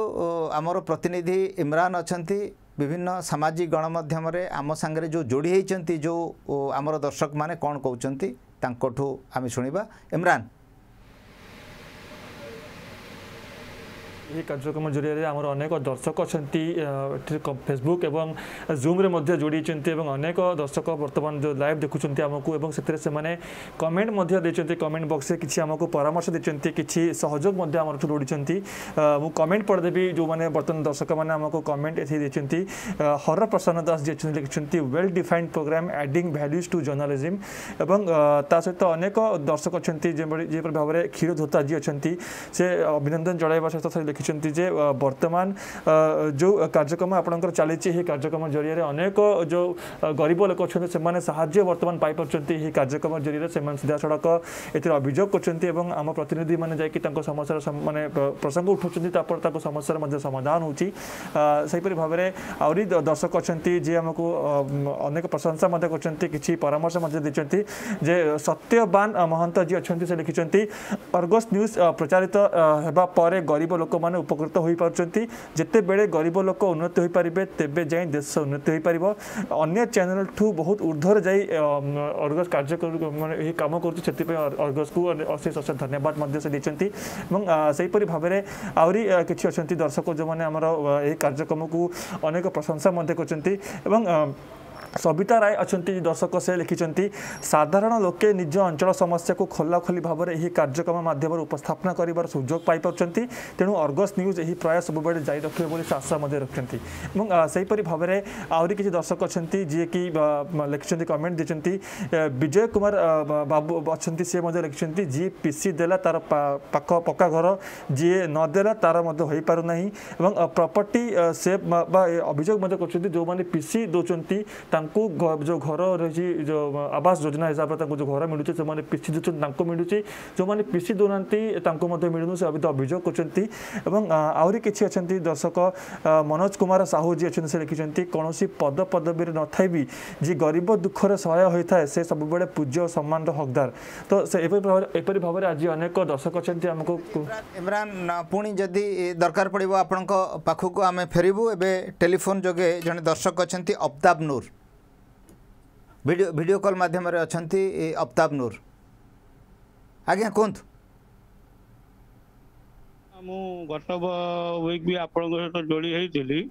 ଆମର ପ୍ରତିନିଧି ଇମ୍ରାନ୍ ଅଛନ୍ତି ବିଭିନ୍ନ ସାମାଜିକ ଗଣମାଧ୍ୟମରେ ଆମ ସାଙ୍ଗରେ ଯେଉଁ ଯୋଡ଼ି ହେଇଛନ୍ତି ଯେଉଁ ଆମର ଦର୍ଶକମାନେ କ'ଣ କହୁଛନ୍ତି ତାଙ୍କଠୁ ଆମେ ଶୁଣିବା ଇମ୍ରାନ୍ ये कार्यक्रम जरिए आम अनेक दर्शक अच्छा फेसबुक और जूम्रे जोड़ अनेक दर्शक बर्तमान जो लाइव देखुं आमको से कमेंट देते कमेंट बक्स में किसी आमको परामर्श दे कि सहयोग लोड़ी मुझ कमेंट पढ़देवि जो मैंने बर्तमान दर्शक मैंने आमको कमेंट ये देखते हर प्रसन्न दास जी लिखते well defined program adding values to journalism सहित अनेक दर्शक अच्छा भाव में क्षीरधोता जी अच्छा से अभिनंदन जड़ाइवा सहित लिखी रखिंट बर्तमान जो कार्यक्रम आपंकर चली कार्यक्रम जरिए अनेक जो गरीब लोक अच्छा से साय बर्तमान पापार कार्यक्रम जरिए से सीधा सड़क एथेर अभोग करम प्रतिनिधि मैंने जाकि समस्या मानने प्रसंग उठाऊपर तक समस्या समाधान होपर भाव में आहरी दर्शक अच्छा जी आमको अनेक प्रशंसा कर किसी परामर्श सत्यवान महंत जी अच्छा से लिखिं अर्गस न्यूज प्रचारित होगापर गरीब लोक ଲୋକମାନେ ଉପକୃତ ହୋଇପାରୁଛନ୍ତି ଯେତେବେଳେ ଗରିବ ଲୋକ ଉନ୍ନତି ହୋଇପାରିବେ ତେବେ ଯାଇ ଦେଶ ଉନ୍ନତି ହୋଇପାରିବ ଅନ୍ୟ ଚ୍ୟାନେଲ୍ଠୁ ବହୁତ ଉର୍ଦ୍ଧ୍ୱରେ ଯାଇ ଅର୍ଗସ୍ କାର୍ଯ୍ୟ ମାନେ ଏହି କାମ କରୁଛି ସେଥିପାଇଁ ଅର୍ଗସ୍କୁ ଅଶେଷ ଅଶେଷ ଧନ୍ୟବାଦ ମଧ୍ୟ ସେ ଦେଇଛନ୍ତି ଏବଂ ସେହିପରି ଭାବରେ ଆହୁରି କିଛି ଅଛନ୍ତି ଦର୍ଶକ ଯେଉଁମାନେ ଆମର ଏହି କାର୍ଯ୍ୟକ୍ରମକୁ ଅନେକ ପ୍ରଶଂସା ମଧ୍ୟ କରୁଛନ୍ତି ଏବଂ ସବିତା ରାୟ ଅଛନ୍ତି ଦର୍ଶକ ସେ ଲେଖିଛନ୍ତି ସାଧାରଣ ଲୋକେ ନିଜ ଅଞ୍ଚଳ ସମସ୍ୟାକୁ ଖୋଲାଖୋଲି ଭାବରେ ଏହି କାର୍ଯ୍ୟକ୍ରମ ମାଧ୍ୟମରେ ଉପସ୍ଥାପନା କରିବାର ସୁଯୋଗ ପାଇପାରୁଛନ୍ତି ତେଣୁ ଅର୍ଗସ୍ ନ୍ୟୁଜ୍ ଏହି ପ୍ରୟାସ ସବୁବେଳେ ଜାରି ରଖିବେ ବୋଲି ସେ ଆଶା ମଧ୍ୟ ରଖିଛନ୍ତି ଏବଂ ସେହିପରି ଭାବରେ ଆହୁରି କିଛି ଦର୍ଶକ ଅଛନ୍ତି ଯିଏକି ଲେଖିଛନ୍ତି କମେଣ୍ଟ ଦେଇଛନ୍ତି ବିଜୟ କୁମାର ବାବୁ ଅଛନ୍ତି ସେ ମଧ୍ୟ ଲେଖିଛନ୍ତି ଯିଏ ପିସି ଦେଲା ତାର ପାଖ ପକ୍କା ଘର ଯିଏ ନ ଦେଲା ତାର ମଧ୍ୟ ହୋଇପାରୁନାହିଁ ଏବଂ ପ୍ରପର୍ଟି ସେ ବା ଅଭିଯୋଗ ମଧ୍ୟ କରୁଛନ୍ତି ଯେଉଁମାନେ ପିସି ଦେଉଛନ୍ତି ତାଙ୍କ ତାଙ୍କୁ ଯେଉଁ ଘର ରହିଛି ଯେଉଁ ଆବାସ ଯୋଜନା ହିସାବରେ ତାଙ୍କୁ ଯେଉଁ ଘର ମିଳୁଛି ସେମାନେ ପିସି ଦେଉଛନ୍ତି ତାଙ୍କୁ ମିଳୁଛି ଯେଉଁମାନେ ପିସି ଦେଉନାହାନ୍ତି ତାଙ୍କୁ ମଧ୍ୟ ମିଳୁନି ସେ ଏବେ ଅଭିଯୋଗ କରୁଛନ୍ତି ଏବଂ ଆହୁରି କିଛି ଅଛନ୍ତି ଦର୍ଶକ ମନୋଜ କୁମାର ସାହୁ ଯିଏ ଅଛନ୍ତି ସେ ଲେଖିଛନ୍ତି କୌଣସି ପଦ ପଦବୀରେ ନଥାଇ ବି ଯିଏ ଗରିବ ଦୁଃଖରେ ସହାୟ ହୋଇଥାଏ ସେ ସବୁବେଳେ ପୂଜ୍ୟ ଓ ସମ୍ମାନର ହକଦାର ତ ସେ ଏପରି ଭାବରେ ଆଜି ଅନେକ ଦର୍ଶକ ଅଛନ୍ତି ଆମକୁ ଇମ୍ରାନ ପୁଣି ଯଦି ଦରକାର ପଡ଼ିବ ଆପଣଙ୍କ ପାଖକୁ ଆମେ ଫେରିବୁ ଏବେ ଟେଲିଫୋନ୍ ଯୋଗେ ଜଣେ ଦର୍ଶକ ଅଛନ୍ତି Aftab Noor video video call माध्यम रे नूर आज्ञा कोंत जोड़ी हेई जो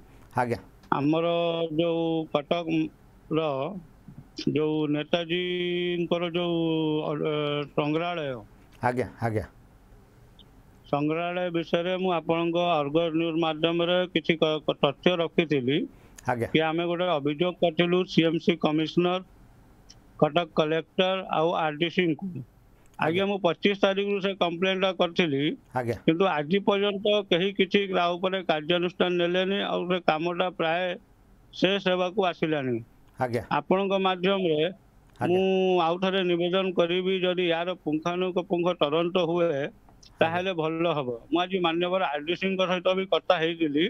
कटक रो जो नेताजी जो संग्रहालय संग्रहालय विषय रे मु न्यूज मध्यम तथ्य रखी थीली आज्ञा कि गोटे अभिजोग करथिलु सीएमसी कमिश्नर कटक कलेक्टर आउ आरडी सिंह को ଆଜ୍ଞା ମୁଁ ପଚିଶ ତାରିଖରୁ ସେ କମ୍ପ୍ଲେନଟା କରିଥିଲି କିନ୍ତୁ ଆଜି ପର୍ଯ୍ୟନ୍ତ କେହି କିଛି ତା ଉପରେ କାର୍ଯ୍ୟାନୁଷ୍ଠାନ ନେଲେନି ଆଉ ସେ କାମଟା ପ୍ରାୟ ଶେଷ ହେବାକୁ ଆସିଲାନି ଆପଣଙ୍କ ମାଧ୍ୟମରେ ମୁଁ ଆଉ ଥରେ ନିବେଦନ କରିବି ଯଦି ୟାର ପୁଙ୍ଖାନୁପୁଙ୍ଖ ତଦନ୍ତ ହୁଏ ତାହେଲେ ଭଲ ହବ ମୁଁ ଆଜି ମାନ୍ୟବର ଆରଡି ସିଂଙ୍କ ସହିତ ବି କଥା ହେଇଥିଲି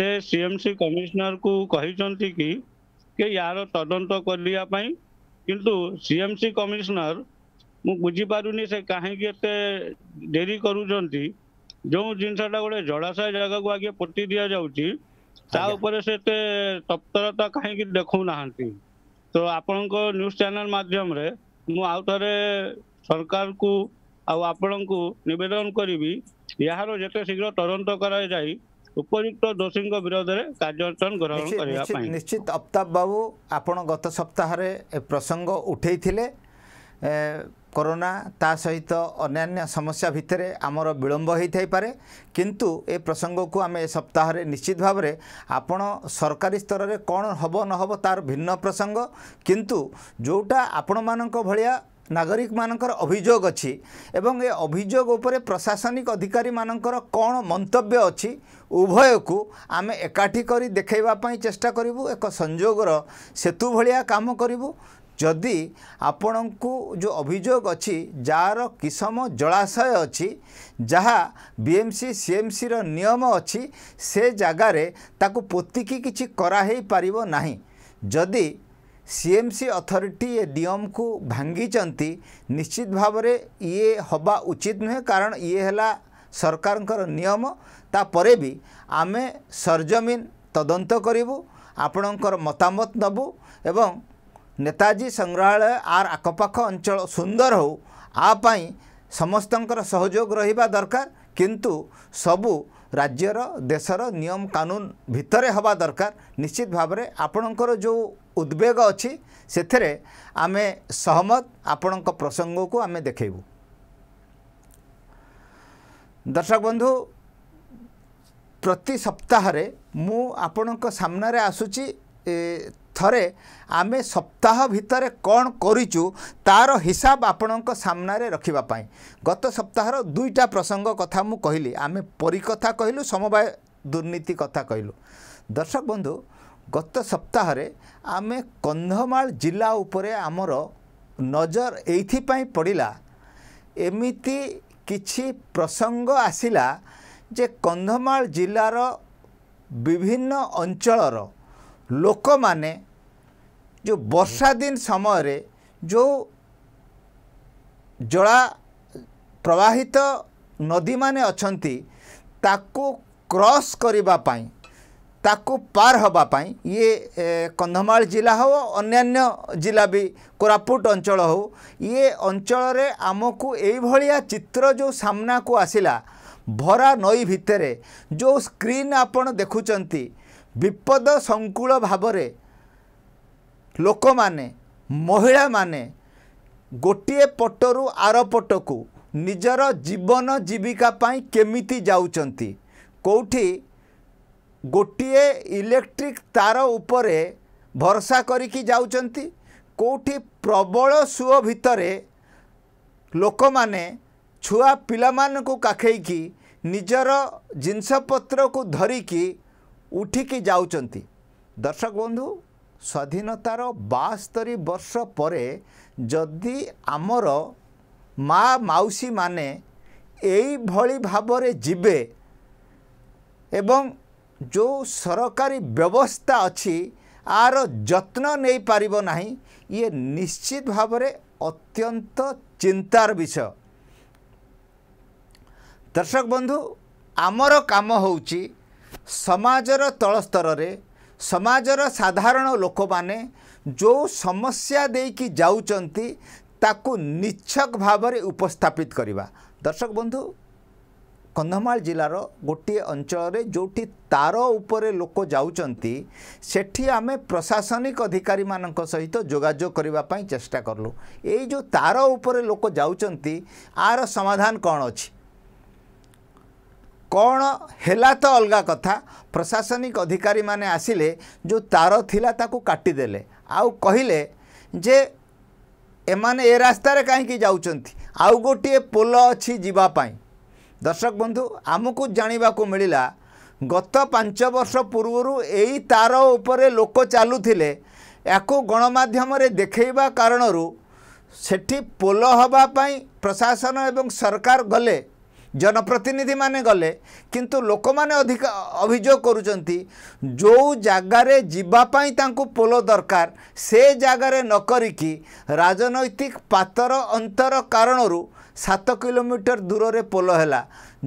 ସେ ସିଏମସି କମିଶନରକୁ କହିଛନ୍ତି କି ୟାର ତଦନ୍ତ କରିବା ପାଇଁ কিন্তু ସିଏମ୍ସି କମିଶନର ମୁଁ ବୁଝିପାରୁନି ସେ କାହିଁକି ଏତେ ଡେରି କରୁଛନ୍ତି ଯେଉଁ ଜିନିଷଟା ଗୋଟେ ଜଳାଶୟ ଜାଗାକୁ ଆଗେ ପୋତି ଦିଆଯାଉଛି ତା ଉପରେ ସେ ଏତେ ତତ୍ପରତା କାହିଁକି ଦେଖାଉନାହାନ୍ତି ତ ଆପଣଙ୍କ ନ୍ୟୁଜ୍ ଚ୍ୟାନେଲ ମାଧ୍ୟମରେ ମୁଁ ଆଉ ଥରେ ସରକାରକୁ ଆଉ ଆପଣଙ୍କୁ ନିବେଦନ କରିବି ଏହାର ଯେତେ ଶୀଘ୍ର ତଦନ୍ତ କରାଯାଇ ଉପଯୁକ୍ତ ଦୋଷୀଙ୍କ ବିରୋଧରେ କାର୍ଯ୍ୟାନୁଷ୍ଠାନ ଗ୍ରହଣ କରିବା ପାଇଁ ନିଶ୍ଚିତ ଅଫ୍ତାବ ବାବୁ ଆପଣ ଗତ ସପ୍ତାହରେ ଏ ପ୍ରସଙ୍ଗ ଉଠାଇଥିଲେ କରୋନା ତା ସହିତ ଅନ୍ୟାନ୍ୟ ସମସ୍ୟା ଭିତରେ ଆମର ବିଳମ୍ବ ହୋଇଥାଇପାରେ କିନ୍ତୁ ଏ ପ୍ରସଙ୍ଗକୁ ଆମେ ଏ ସପ୍ତାହରେ ନିଶ୍ଚିତ ଭାବରେ ଆପଣ ସରକାରୀ ସ୍ତରରେ କ'ଣ ହେବ ନ ହେବ ତା'ର ଭିନ୍ନ ପ୍ରସଙ୍ଗ କିନ୍ତୁ ଯେଉଁଟା ଆପଣମାନଙ୍କ ଭଳିଆ ନାଗରିକମାନଙ୍କର ଅଭିଯୋଗ ଅଛି ଏବଂ ଏ ଅଭିଯୋଗ ଉପରେ ପ୍ରଶାସନିକ ଅଧିକାରୀମାନଙ୍କର କ'ଣ ମନ୍ତବ୍ୟ ଅଛି ଉଭୟକୁ ଆମେ ଏକାଠି କରି ଦେଖାଇବା ପାଇଁ ଚେଷ୍ଟା କରିବୁ ଏକ ସଂଯୋଗର ସେତୁ ଭଳିଆ କାମ କରିବୁ ଯଦି ଆପଣଙ୍କୁ ଯେଉଁ ଅଭିଯୋଗ ଅଛି ଯାହାର କିସମ ଜଳାଶୟ ଅଛି ଯାହା ବିଏମ୍ସି ସିଏମ୍ସିର ନିୟମ ଅଛି ସେ ଜାଗାରେ ତାକୁ ପୋତିକି କିଛି କରାହେଇପାରିବ ନାହିଁ ଯଦି ସିଏମ୍ସି ଅଥରିଟି ଏ ନିୟମକୁ ଭାଙ୍ଗିଛନ୍ତି ନିଶ୍ଚିତ ଭାବରେ ଇଏ ହେବା ଉଚିତ ନୁହେଁ କାରଣ ଇଏ ହେଲା ସରକାରଙ୍କର ନିୟମ ତାପରେ ବି ଆମେ ସରଜମିନ ତଦନ୍ତ କରିବୁ ଆପଣଙ୍କର ମତାମତ ନେବୁ ଏବଂ ନେତାଜୀ ସଂଗ୍ରହାଳୟ ଆର୍ ଆଖପାଖ ଅଞ୍ଚଳ ସୁନ୍ଦର ହେଉ ଆ ପାଇଁ ସମସ୍ତଙ୍କର ସହଯୋଗ ରହିବା ଦରକାର କିନ୍ତୁ ସବୁ ରାଜ୍ୟର ଦେଶର ନିୟମ କାନୁନ ଭିତରେ ହେବା ଦରକାର ନିଶ୍ଚିତ ଭାବରେ ଆପଣଙ୍କର ଯେଉଁ ଉଦ୍ବେଗ ଅଛି ସେଥିରେ ଆମେ ସହମତ ଆପଣଙ୍କ ପ୍ରସଙ୍ଗକୁ ଆମେ ଦେଖେଇବୁ ଦର୍ଶକ ବନ୍ଧୁ ପ୍ରତି ସପ୍ତାହରେ ମୁଁ ଆପଣଙ୍କ ସାମ୍ନାରେ ଆସୁଛି ଥରେ ଆମେ ସପ୍ତାହ ଭିତରେ କ'ଣ କରିଛୁ ତାର ହିସାବ ଆପଣଙ୍କ ସାମ୍ନାରେ ରଖିବା ପାଇଁ ଗତ ସପ୍ତାହର ଦୁଇଟା ପ୍ରସଙ୍ଗ କଥା ମୁଁ କହିଲି ଆମେ ପରିକଥା କହିଲୁ ସମବାୟ ଦୁର୍ନୀତି କଥା କହିଲୁ ଦର୍ଶକ ବନ୍ଧୁ ଗତ ସପ୍ତାହରେ ଆମେ କନ୍ଧମାଳ ଜିଲ୍ଲା ଉପରେ ଆମର ନଜର ଏଇଥିପାଇଁ ପଡ଼ିଲା ଏମିତି କିଛି ପ୍ରସଙ୍ଗ ଆସିଲା ଯେ କନ୍ଧମାଳ ଜିଲ୍ଲାର ବିଭିନ୍ନ ଅଞ୍ଚଳର ଲୋକମାନେ ଯେଉଁ ବର୍ଷା ଦିନ ସମୟରେ ଯେଉଁ ଜଳା ପ୍ରବାହିତ ନଦୀମାନେ ଅଛନ୍ତି ତାକୁ କ୍ରସ୍ କରିବା ପାଇଁ ତାକୁ ପାର ହେବା ପାଇଁ ଇଏ କନ୍ଧମାଳ ଜିଲ୍ଲା ହେଉ ଅନ୍ୟାନ୍ୟ ଜିଲ୍ଲା ବି କୋରାପୁଟ ଅଞ୍ଚଳ ହେଉ ଇଏ ଅଞ୍ଚଳରେ ଆମକୁ ଏଇଭଳିଆ ଚିତ୍ର ଯେଉଁ ସାମ୍ନାକୁ ଆସିଲା ଭରା ନଈ ଭିତରେ ଯେଉଁ ସ୍କ୍ରିନ୍ ଆପଣ ଦେଖୁଛନ୍ତି ବିପଦ ସଙ୍କୁଳ ଭାବରେ ଲୋକମାନେ ମହିଳାମାନେ ଗୋଟିଏ ପଟରୁ ଆର ପଟକୁ ନିଜର ଜୀବନ ଜୀବିକା ପାଇଁ କେମିତି ଯାଉଛନ୍ତି କେଉଁଠି ଗୋଟିଏ ଇଲେକ୍ଟ୍ରିକ୍ ତାର ଉପରେ ଭରସା କରିକି ଯାଉଛନ୍ତି କେଉଁଠି ପ୍ରବଳ ସୁଅ ଭିତରେ ଲୋକମାନେ ଛୁଆ ପିଲାମାନଙ୍କୁ କାଖେଇକି ନିଜର ଜିନିଷପତ୍ରକୁ ଧରିକି ଉଠିକି ଯାଉଛନ୍ତି ଦର୍ଶକ ବନ୍ଧୁ ସ୍ୱାଧୀନତାର ବାସ୍ତରୀ ବର୍ଷ ପରେ ଯଦି ଆମର ମା ମାଉସୀମାନେ ଏଇଭଳି ଭାବରେ ଯିବେ ଏବଂ ଯେଉଁ ସରକାରୀ ବ୍ୟବସ୍ଥା ଅଛି ଆର ଯତ୍ନ ନେଇପାରିବ ନାହିଁ ଇଏ ନିଶ୍ଚିତ ଭାବରେ ଅତ୍ୟନ୍ତ ଚିନ୍ତାର ବିଷୟ ଦର୍ଶକ ବନ୍ଧୁ ଆମର କାମ ହେଉଛି ସମାଜର ତଳସ୍ତରରେ ସମାଜର ସାଧାରଣ ଲୋକମାନେ ଯେଉଁ ସମସ୍ୟା ଦେଇକି ଯାଉଛନ୍ତି ତାକୁ ନିଚ୍ଛକ ଭାବରେ ଉପସ୍ଥାପିତ କରିବା ଦର୍ଶକ ବନ୍ଧୁ କନ୍ଧମାଳ ଜିଲ୍ଲାର ଗୋଟିଏ ଅଞ୍ଚଳରେ ଯେଉଁଠି ତାର ଉପରେ ଲୋକ ଯାଉଛନ୍ତି ସେଠି ଆମେ ପ୍ରଶାସନିକ ଅଧିକାରୀମାନଙ୍କ ସହିତ ଯୋଗାଯୋଗ କରିବା ପାଇଁ ଚେଷ୍ଟା କରଲୁ ଏଇ ଯେଉଁ ତାର ଉପରେ ଲୋକ ଯାଉଛନ୍ତି ଆର ସମାଧାନ କ'ଣ ଅଛି କ'ଣ ହେଲା ତ ଅଲଗା କଥା ପ୍ରଶାସନିକ ଅଧିକାରୀମାନେ ଆସିଲେ ଯେଉଁ ତାର ଥିଲା ତାକୁ କାଟିଦେଲେ ଆଉ କହିଲେ ଯେ ଏମାନେ ଏ ରାସ୍ତାରେ କାହିଁକି ଯାଉଛନ୍ତି ଆଉ ଗୋଟିଏ ପୋଲ ଅଛି ଯିବା ପାଇଁ ଦର୍ଶକ ବନ୍ଧୁ ଆମକୁ ଜାଣିବାକୁ ମିଳିଲା ଗତ ପାଞ୍ଚ ବର୍ଷ ପୂର୍ବରୁ ଏଇ ତାର ଉପରେ ଲୋକ ଚାଲୁଥିଲେ ୟାକୁ ଗଣମାଧ୍ୟମରେ ଦେଖେଇବା କାରଣରୁ ସେଠି ପୋଲ ହେବା ପାଇଁ ପ୍ରଶାସନ ଏବଂ ସରକାର ଗଲେ জনপ্রতিনিধিমানে গলে কিন্তু ଲୋକମାନେ ଅଧିକ ଅଭିଯୋଗ କରୁଛନ୍ତି ଯେଉଁ ଜାଗାରେ ଯିବା ପାଇଁ ତାଙ୍କୁ ପୋଲ ଦରକାର ସେ ଜାଗାରେ ନ କରିକି ରାଜନୈତିକ ପାତର ଅନ୍ତର କାରଣରୁ ସାତ କିଲୋମିଟର ଦୂରରେ ପୋଲ ହେଲା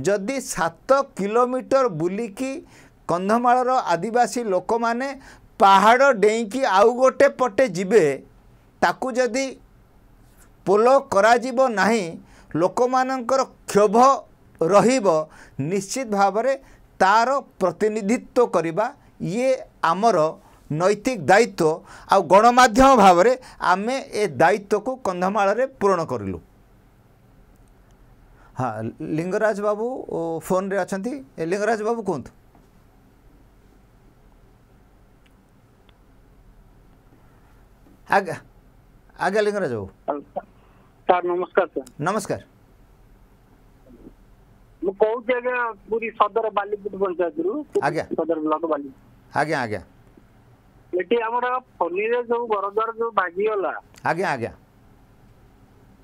ଯଦି ସାତ କିଲୋମିଟର ବୁଲିକି କନ୍ଧମାଳର ଆଦିବାସୀ ଲୋକମାନେ ପାହାଡ଼ ଡେଇଁକି ଆଉ ଗୋଟେ ପଟେ ଯିବେ ତାକୁ ଯଦି ପୋଲ କରାଯିବ ନାହିଁ ଲୋକମାନଙ୍କର କ୍ଷୋଭ ରହିବ ନିଶ୍ଚିତ ଭାବରେ ତାର ପ୍ରତିନିଧିତ୍ୱ କରିବା ଇଏ ଆମର ନୈତିକ ଦାୟିତ୍ୱ ଆଉ ଗଣମାଧ୍ୟମ ଭାବରେ ଆମେ ଏ ଦାୟିତ୍ୱକୁ କନ୍ଧମାଳରେ ପୂରଣ କରିଲୁ ହଁ ଲିଙ୍ଗରାଜ ବାବୁ ଫୋନ୍ରେ ଅଛନ୍ତି ଲିଙ୍ଗରାଜ ବାବୁ କୁହନ୍ତୁ ଆଜ୍ଞା ଆଜ୍ଞା ଲିଙ୍ଗରାଜ ବାବୁ ସାର୍ ନମସ୍କାର ସାର୍ ନମସ୍କାର ମୁଁ କହୁଛି ଆଜ୍ଞା ପୁରୀ ସଦର ବାଲିପୁଟ ପଞ୍ଚାୟତରୁ ସଦର ବ୍ଲକ ବାଲି ଆଜ୍ଞା ଆଜ୍ଞା ଏଠି ଆମର ଫନିରେ ଯୋଉ ଘରଦ୍ୱାର ଯୋଉ ଭାଙ୍ଗିଗଲା ଆଜ୍ଞା ଆଜ୍ଞା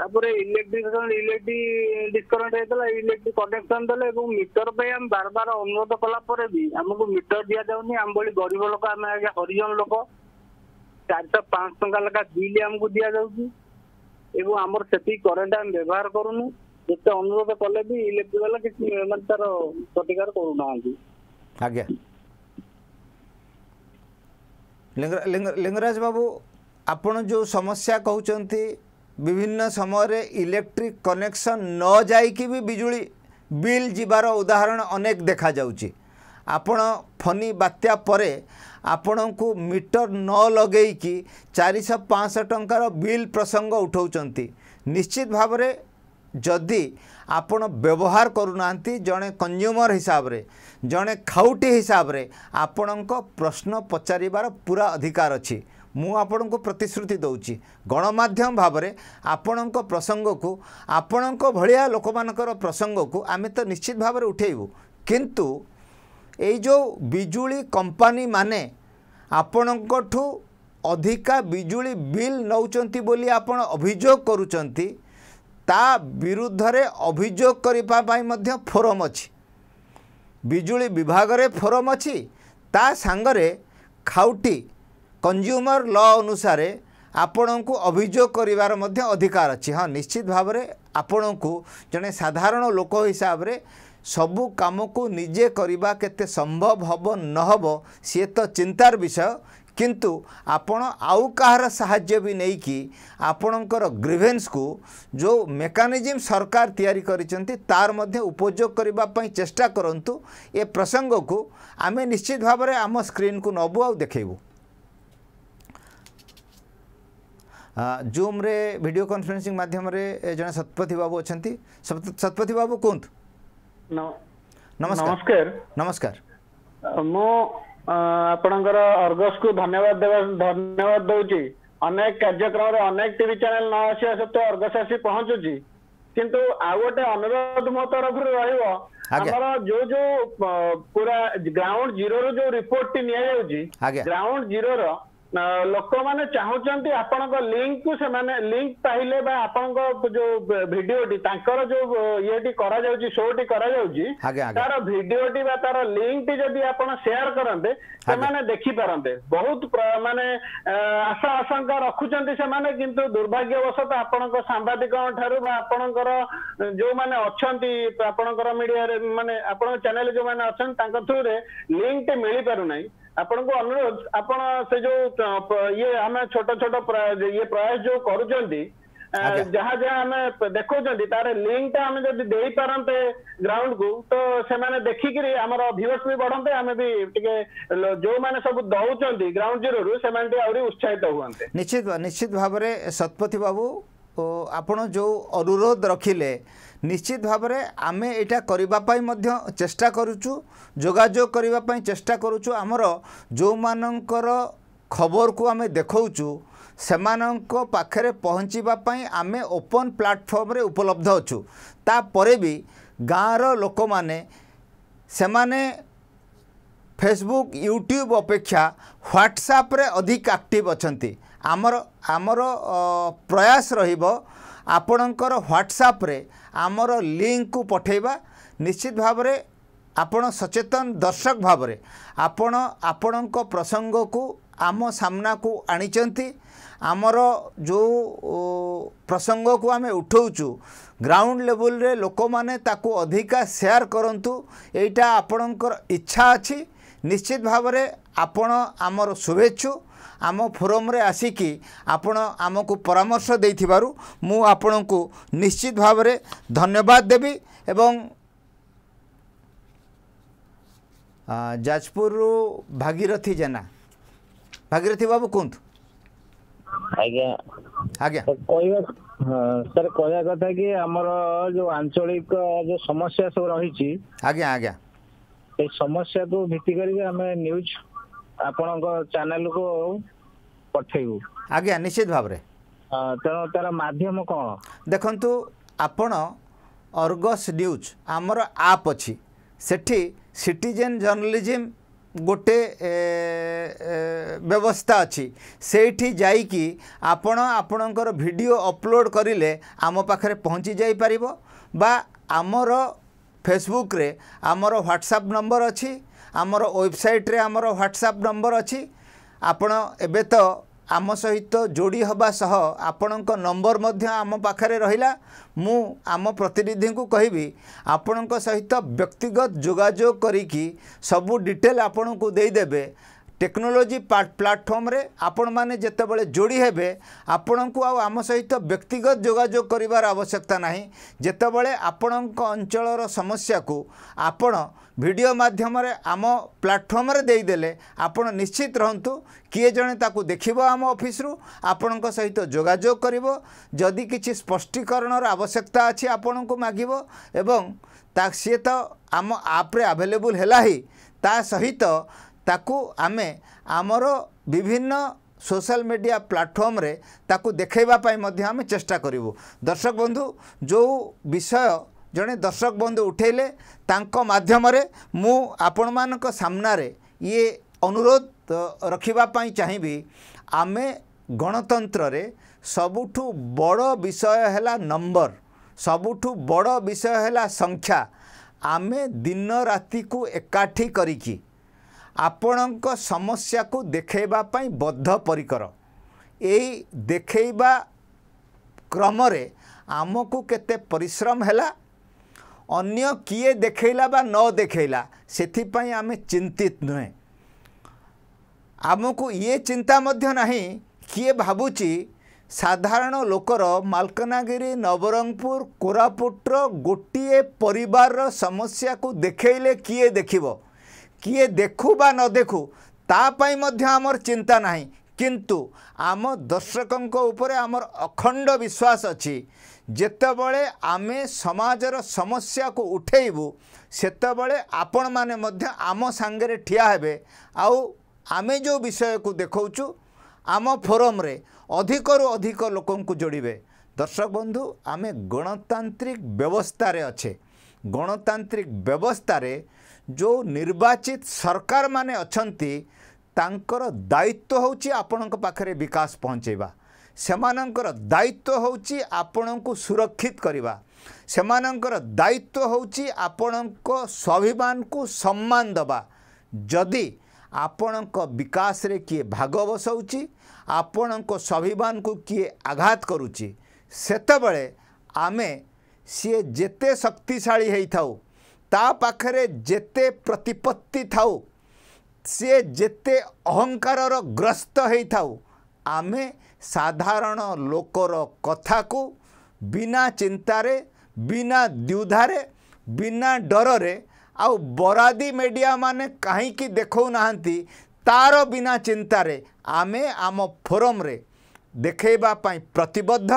ତାପରେ ଇଲେକ୍ଟ୍ରିକ ଇଲେକ୍ଟ୍ରି ଡିସକନେକ୍ଟ ହେଇଥିଲା ଇଲେକ୍ଟ୍ରି କନେକ୍ସନ ଦେଲେ ଏବଂ ମିଟର ପାଇଁ ଆମେ ବାରବାର ଅନୁରୋଧ କଲା ପରେ ବି ଆମକୁ ମିଟର ଦିଆଯାଉନି ଆମ ଭଳି ଗରିବ ଲୋକ ଆମେ ଆଜ୍ଞା ହରିଜନ ଲୋକ ଚାରିଶହ ପାଞ୍ଚ ଟଙ୍କା ଲେଖା ବିଲ୍ ଆମକୁ ଦିଆଯାଉଛି ଏବଂ ଆମର ସେତିକି କରେଣ୍ଟ ଆମେ ବ୍ୟବହାର କରୁନୁ କେତେ ଅନୁରୋଧ କଲେ ବି ଇଲେକ୍ଟ୍ରି ବାଲା କିଛି ମାନେ ତାର ପ୍ରତିକାର କରୁନାହାନ୍ତି ଆଜ୍ଞା ଲିଙ୍ଗରାଜ ବାବୁ ଆପଣ ଯେଉଁ ସମସ୍ୟା କହୁଛନ୍ତି ବିଭିନ୍ନ ସମୟରେ ଇଲେକ୍ଟ୍ରିକ୍ କନେକ୍ସନ୍ ନ ଯାଇକି ବି ବିଜୁଳି ବିଲ୍ ଯିବାର ଉଦାହରଣ ଅନେକ ଦେଖାଯାଉଛି ଆପଣ ଫନି ବାତ୍ୟା ପରେ ଆପଣଙ୍କୁ ମିଟର ନ ଲଗେଇକି ଚାରିଶହ ପାଞ୍ଚଶହ ଟଙ୍କାର ବିଲ୍ ପ୍ରସଙ୍ଗ ଉଠାଉଛନ୍ତି ନିଶ୍ଚିତ ଭାବରେ ଯଦି ଆପଣ ବ୍ୟବହାର କରୁନାହାନ୍ତି ଜଣେ କଞ୍ଜ୍ୟୁମର ହିସାବରେ ଜଣେ ଖାଉଟି ହିସାବରେ ଆପଣଙ୍କ ପ୍ରଶ୍ନ ପଚାରିବାର ପୁରା ଅଧିକାର ଅଛି ମୁଁ ଆପଣଙ୍କୁ ପ୍ରତିଶ୍ରୁତି ଦେଉଛି ଗଣମାଧ୍ୟମ ଭାବରେ ଆପଣଙ୍କ ପ୍ରସଙ୍ଗକୁ ଆପଣଙ୍କ ଭଳିଆ ଲୋକମାନଙ୍କର ପ୍ରସଙ୍ଗକୁ ଆମେ ତ ନିଶ୍ଚିତ ଭାବରେ ଉଠାଇବୁ କିନ୍ତୁ ଏଇ ଯେଉଁ ବିଜୁଳି କମ୍ପାନୀମାନେ ଆପଣଙ୍କଠୁ ଅଧିକା ବିଜୁଳି ବିଲ୍ ନେଉଛନ୍ତି ବୋଲି ଆପଣ ଅଭିଯୋଗ କରୁଛନ୍ତି ତା ବିରୁଦ୍ଧରେ ଅଭିଯୋଗ କରିବା ପାଇଁ ମଧ୍ୟ ଫୋରମ୍ ଅଛି ବିଜୁଳି ବିଭାଗରେ ଫୋରମ୍ ଅଛି ତା ସାଙ୍ଗରେ ଖାଉଟି କଞ୍ଜ୍ୟୁମର ଲ ଅନୁସାରେ ଆପଣଙ୍କୁ ଅଭିଯୋଗ କରିବାର ମଧ୍ୟ ଅଧିକାର ଅଛି ହଁ ନିଶ୍ଚିତ ଭାବରେ ଆପଣଙ୍କୁ ଜଣେ ସାଧାରଣ ଲୋକ ହିସାବରେ ସବୁ କାମକୁ ନିଜେ କରିବା କେତେ ସମ୍ଭବ ହେବ ନ ହେବ ସିଏ ତ ଚିନ୍ତାର ବିଷୟ किंतु आपण आउ कहार्य भी नहीं कि आपणकर ग्रीभेन्स को जो मेकानिजम सरकार तैयारी तार मध्य उपयोग करने चेष्टा करूँ ए प्रसंग को आम निश्चित भाव आम स्क्रीन को नबु आ देखू जूम्रे भिड कन्फरेन्सींग मध्यम जन सतपथी बाबू अच्छा शतपथी बाबू कहत नमस्कार नमस्कार नमस्कार ଆପଣଙ୍କର ଅର୍ଗସକୁ ଧନ୍ୟବାଦ ଦେବା ଧନ୍ୟବାଦ ଦେଉଛି ଅନେକ କାର୍ଯ୍ୟକ୍ରମରେ ଅନେକ ଟିଭି ଚ୍ୟାନେଲ ନ ଆସିବା ସତ୍ତ୍ୱେ ଅର୍ଗସ ଆସି ପହଞ୍ଚୁଛି କିନ୍ତୁ ଆଉ ଗୋଟେ ଅନୁରୋଧ ମୋ ତରଫରୁ ରହିବ ଆମର ଯୋଉ ଯୋଉ ପୁରା ଗ୍ରାଉଣ୍ଡ ଜିରୋ ରୁ ଯୋଉ ରିପୋର୍ଟଟି ନିଆଯାଉଛି ଗ୍ରାଉଣ୍ଡ ଜିରୋର ଲୋକମାନେ ଚାହୁଁଛନ୍ତି ଆପଣଙ୍କ ଲିଙ୍କକୁ ସେମାନେ ଲିଙ୍କ ପାଇଲେ ବା ଆପଣଙ୍କ ଯୋଉ ଭିଡିଓଟି ତାଙ୍କର ଯୋଉ ଇଏଟି କରାଯାଉଛି ଶୋଟି କରାଯାଉଛି ତାର ଭିଡିଓଟି ବା ତାର ଲିଙ୍କଟି ଯଦି ଆପଣ ସେୟାର କରନ୍ତେ ସେମାନେ ଦେଖିପାରନ୍ତେ ବହୁତ ମାନେ ଆଶା ଆଶଙ୍କା ରଖୁଛନ୍ତି ସେମାନେ କିନ୍ତୁ ଦୁର୍ଭାଗ୍ୟବଶତଃ ଆପଣଙ୍କ ସାମ୍ବାଦିକଙ୍କ ଠାରୁ ବା ଆପଣଙ୍କର ଯୋଉମାନେ ଅଛନ୍ତି ଆପଣଙ୍କର ମିଡିଆରେ ମାନେ ଆପଣଙ୍କ ଚ୍ୟାନେଲ ଯୋଉମାନେ ଅଛନ୍ତି ତାଙ୍କ ଥ୍ରୁରେ ଲିଙ୍କଟି ମିଳିପାରୁନାହିଁ आपको अनुरोध आप जो ये आम छोट छोट ये प्रयास जो कर जहा जहा देखो तार लिंक टाइम दे पारते ग्राउंड को तो से देखिकी आम भिवर्स भी बढ़ते आम भी टे जो मैंने सब दौर ग्राउंड जीरो आ उत्साहित हमें निश्चित निश्चित भाव में सतपथी बाबू ଓ ଆପଣ ଯେଉଁ ଅନୁରୋଧ ରଖିଲେ ନିଶ୍ଚିତ ଭାବରେ ଆମେ ଏଇଟା କରିବା ପାଇଁ ମଧ୍ୟ ଚେଷ୍ଟା କରୁଛୁ ଯୋଗାଯୋଗ କରିବା ପାଇଁ ଚେଷ୍ଟା କରୁଛୁ ଆମର ଯେଉଁମାନଙ୍କର ଖବରକୁ ଆମେ ଦେଖାଉଛୁ ସେମାନଙ୍କ ପାଖରେ ପହଞ୍ଚିବା ପାଇଁ ଆମେ ଓପନ୍ ପ୍ଲାଟଫର୍ମରେ ଉପଲବ୍ଧ ଅଛୁ ତାପରେ ବି ଗାଁର ଲୋକମାନେ ସେମାନେ ଫେସବୁକ୍ ୟୁଟ୍ୟୁବ୍ ଅପେକ୍ଷା ହ୍ୱାଟ୍ସଆପ୍ରେ ଅଧିକ ଆକ୍ଟିଭ୍ ଅଛନ୍ତି ଆମର ଆମର ପ୍ରୟାସ ରହିବ ଆପଣଙ୍କର ହ୍ୱାଟ୍ସଆପ୍ରେ ଆମର ଲିଙ୍କକୁ ପଠାଇବା ନିଶ୍ଚିତ ଭାବରେ ଆପଣ ସଚେତନ ଦର୍ଶକ ଭାବରେ ଆପଣ ଆପଣଙ୍କ ପ୍ରସଙ୍ଗକୁ ଆମ ସାମ୍ନାକୁ ଆଣିଛନ୍ତି ଆମର ଯେଉଁ ପ୍ରସଙ୍ଗକୁ ଆମେ ଉଠାଉଛୁ ଗ୍ରାଉଣ୍ଡ ଲେବୁଲରେ ଲୋକମାନେ ତାକୁ ଅଧିକା ସେୟାର କରନ୍ତୁ ଏଇଟା ଆପଣଙ୍କର ଇଚ୍ଛା ଅଛି ନିଶ୍ଚିତ ଭାବରେ ଆପଣ ଆମର ଶୁଭେଚ୍ଛୁ ଆମ ଫୋରମ୍ରେ ଆସିକି ଆପଣ ଆମକୁ ପରାମର୍ଶ ଦେଇଥିବାରୁ ମୁଁ ଆପଣଙ୍କୁ ନିଶ୍ଚିତ ଭାବରେ ଧନ୍ୟବାଦ ଦେବି ଏବଂ ଯାଜପୁରରୁ ଭାଗିରଥୀ ଜେନା ଭାଗିରଥୀ ବାବୁ କୁହନ୍ତୁ ଆଜ୍ଞା କହିବା ସାର କହିବା କଥା କି ଆମର ଯୋଉ ଆଞ୍ଚଳିକ ଯୋଉ ସମସ୍ୟା ସବୁ ରହିଛି ଆଜ୍ଞା ଆଜ୍ଞା ସେ ସମସ୍ୟାକୁ ଭିତ୍ତି କରିକି ଆମେ ନ୍ୟୁଜ ଆପଣଙ୍କ ଚ୍ୟାନେଲକୁ ପଠେଇବୁ ଆଜ୍ଞା ନିଶ୍ଚିତ ଭାବରେ ତେଣୁ ତାର ମାଧ୍ୟମ କ'ଣ ଦେଖନ୍ତୁ ଆପଣ ଅର୍ଗସ୍ ନ୍ୟୁଜ୍ ଆମର ଆପ୍ ଅଛି ସେଠି ସିଟିଜେନ୍ ଜର୍ଣ୍ଣାଲିଜିମ୍ ଗୋଟେ ବ୍ୟବସ୍ଥା ଅଛି ସେଇଠି ଯାଇକି ଆପଣ ଆପଣଙ୍କର ଭିଡ଼ିଓ ଅପଲୋଡ଼୍ କରିଲେ ଆମ ପାଖରେ ପହଞ୍ଚି ଯାଇପାରିବ ବା ଆମର ଫେସବୁକ୍ରେ ଆମର ହ୍ୱାଟ୍ସଆପ୍ ନମ୍ବର ଅଛି ଆମର ୱେବସାଇଟ୍ରେ ଆମର ହ୍ୱାଟ୍ସଆପ୍ ନମ୍ବର ଅଛି ଆପଣ ଏବେ ତ ଆମ ସହିତ ଯୋଡ଼ି ହେବା ସହ ଆପଣଙ୍କ ନମ୍ବର ମଧ୍ୟ ଆମ ପାଖରେ ରହିଲା ମୁଁ ଆମ ପ୍ରତିନିଧିଙ୍କୁ କହିବି ଆପଣଙ୍କ ସହିତ ବ୍ୟକ୍ତିଗତ ଯୋଗାଯୋଗ କରିକି ସବୁ ଡିଟେଲ ଆପଣଙ୍କୁ ଦେଇଦେବେ ଟେକ୍ନୋଲୋଜି ପ୍ଲାଟଫର୍ମରେ ଆପଣମାନେ ଯେତେବେଳେ ଯୋଡ଼ି ହେବେ ଆପଣଙ୍କୁ ଆଉ ଆମ ସହିତ ବ୍ୟକ୍ତିଗତ ଯୋଗାଯୋଗ କରିବାର ଆବଶ୍ୟକତା ନାହିଁ ଯେତେବେଳେ ଆପଣଙ୍କ ଅଞ୍ଚଳର ସମସ୍ୟାକୁ ଆପଣ ଭିଡ଼ିଓ ମାଧ୍ୟମରେ ଆମ ପ୍ଲାଟଫର୍ମରେ ଦେଇଦେଲେ ଆପଣ ନିଶ୍ଚିତ ରହନ୍ତୁ କିଏ ଜଣେ ତାକୁ ଦେଖିବ ଆମ ଅଫିସରୁ ଆପଣଙ୍କ ସହିତ ଯୋଗାଯୋଗ କରିବ ଯଦି କିଛି ସ୍ପଷ୍ଟୀକରଣର ଆବଶ୍ୟକତା ଅଛି ଆପଣଙ୍କୁ ମାଗିବ ଏବଂ ତା ସିଏ ତ ଆମ ଆପ୍ରେ ଆଭେଲେବୁଲ୍ ହେଲା ହିଁ ତା ସହିତ ତାକୁ ଆମେ ଆମର ବିଭିନ୍ନ ସୋସିଆଲ ମିଡ଼ିଆ ପ୍ଲାଟଫର୍ମରେ ତାକୁ ଦେଖାଇବା ପାଇଁ ମଧ୍ୟ ଆମେ ଚେଷ୍ଟା କରିବୁ ଦର୍ଶକ ବନ୍ଧୁ ଯେଉଁ ବିଷୟ ଜଣେ ଦର୍ଶକ ବନ୍ଧୁ ଉଠାଇଲେ ତାଙ୍କ ମାଧ୍ୟମରେ ମୁଁ ଆପଣମାନଙ୍କ ସାମ୍ନାରେ ଇଏ ଅନୁରୋଧ ରଖିବା ପାଇଁ ଚାହିଁବି ଆମେ ଗଣତନ୍ତ୍ରରେ ସବୁଠୁ ବଡ଼ ବିଷୟ ହେଲା ନମ୍ବର ସବୁଠୁ ବଡ଼ ବିଷୟ ହେଲା ସଂଖ୍ୟା ଆମେ ଦିନ ରାତିକୁ ଏକାଠି କରିକି ଆପଣଙ୍କ ସମସ୍ୟାକୁ ଦେଖେଇବା ପାଇଁ ବଦ୍ଧପରିକର ଏଇ ଦେଖେଇବା କ୍ରମରେ ଆମକୁ କେତେ ପରିଶ୍ରମ ହେଲା ଅନ୍ୟ କିଏ ଦେଖେଇଲା ବା ନ ଦେଖେଇଲା ସେଥିପାଇଁ ଆମେ ଚିନ୍ତିତ ନୁହେଁ ଆମକୁ ଇଏ ଚିନ୍ତା ମଧ୍ୟ ନାହିଁ କିଏ ଭାବୁଛି ସାଧାରଣ ଲୋକର ମାଲକାନଗିରି ନବରଙ୍ଗପୁର କୋରାପୁଟର ଗୋଟିଏ ପରିବାରର ସମସ୍ୟାକୁ ଦେଖେଇଲେ କିଏ ଦେଖିବ କିଏ ଦେଖୁ ବା ନ ଦେଖୁ ତା ପାଇଁ ମଧ୍ୟ ଆମର ଚିନ୍ତା ନାହିଁ କିନ୍ତୁ ଆମ ଦର୍ଶକଙ୍କ ଉପରେ ଆମର ଅଖଣ୍ଡ ବିଶ୍ୱାସ ଅଛି ଯେତେବେଳେ ଆମେ ସମାଜର ସମସ୍ୟାକୁ ଉଠେଇବୁ ସେତେବେଳେ ଆପଣମାନେ ମଧ୍ୟ ଆମ ସାଙ୍ଗରେ ଠିଆ ହେବେ ଆଉ ଆମେ ଯେଉଁ ବିଷୟକୁ ଦେଖାଉଛୁ ଆମ ଫୋରମରେ ଅଧିକରୁ ଅଧିକ ଲୋକଙ୍କୁ ଯୋଡ଼ିବେ ଦର୍ଶକ ବନ୍ଧୁ ଆମେ ଗଣତାନ୍ତ୍ରିକ ବ୍ୟବସ୍ଥାରେ ଅଛେ ଗଣତାନ୍ତ୍ରିକ ବ୍ୟବସ୍ଥାରେ ଯେଉଁ ନିର୍ବାଚିତ ସରକାରମାନେ ଅଛନ୍ତି ତାଙ୍କର ଦାୟିତ୍ୱ ହେଉଛି ଆପଣଙ୍କ ପାଖରେ ବିକାଶ ପହଞ୍ଚାଇବା ସେମାନଙ୍କର ଦାୟିତ୍ୱ ହେଉଛି ଆପଣଙ୍କୁ ସୁରକ୍ଷିତ କରିବା ସେମାନଙ୍କର ଦାୟିତ୍ୱ ହେଉଛି ଆପଣଙ୍କ ସ୍ୱାଭିମାନକୁ ସମ୍ମାନ ଦେବା ଯଦି ଆପଣଙ୍କ ବିକାଶରେ କିଏ ଭାଗ ବସାଉଛି ଆପଣଙ୍କ ସ୍ୱାଭିମାନକୁ କିଏ ଆଘାତ କରୁଛି ସେତେବେଳେ ଆମେ ସିଏ ଯେତେ ଶକ୍ତିଶାଳୀ ହେଇଥାଉ ତା ପାଖରେ ଯେତେ ପ୍ରତିପତ୍ତି ଥାଉ ସିଏ ଯେତେ ଅହଙ୍କାରର ଗ୍ରସ୍ତ ହେଇଥାଉ ଆମେ ସାଧାରଣ ଲୋକର କଥାକୁ ବିନା ଚିନ୍ତାରେ ବିନା ଦ୍ୱିଧାରେ ବିନା ଡରରେ ଆଉ ବରାଦି ମିଡ଼ିଆମାନେ କାହିଁକି ଦେଖାଉନାହାନ୍ତି ତାର ବିନା ଚିନ୍ତାରେ ଆମେ ଆମ ଫୋରମ୍ରେ ଦେଖେଇବା ପାଇଁ ପ୍ରତିବଦ୍ଧ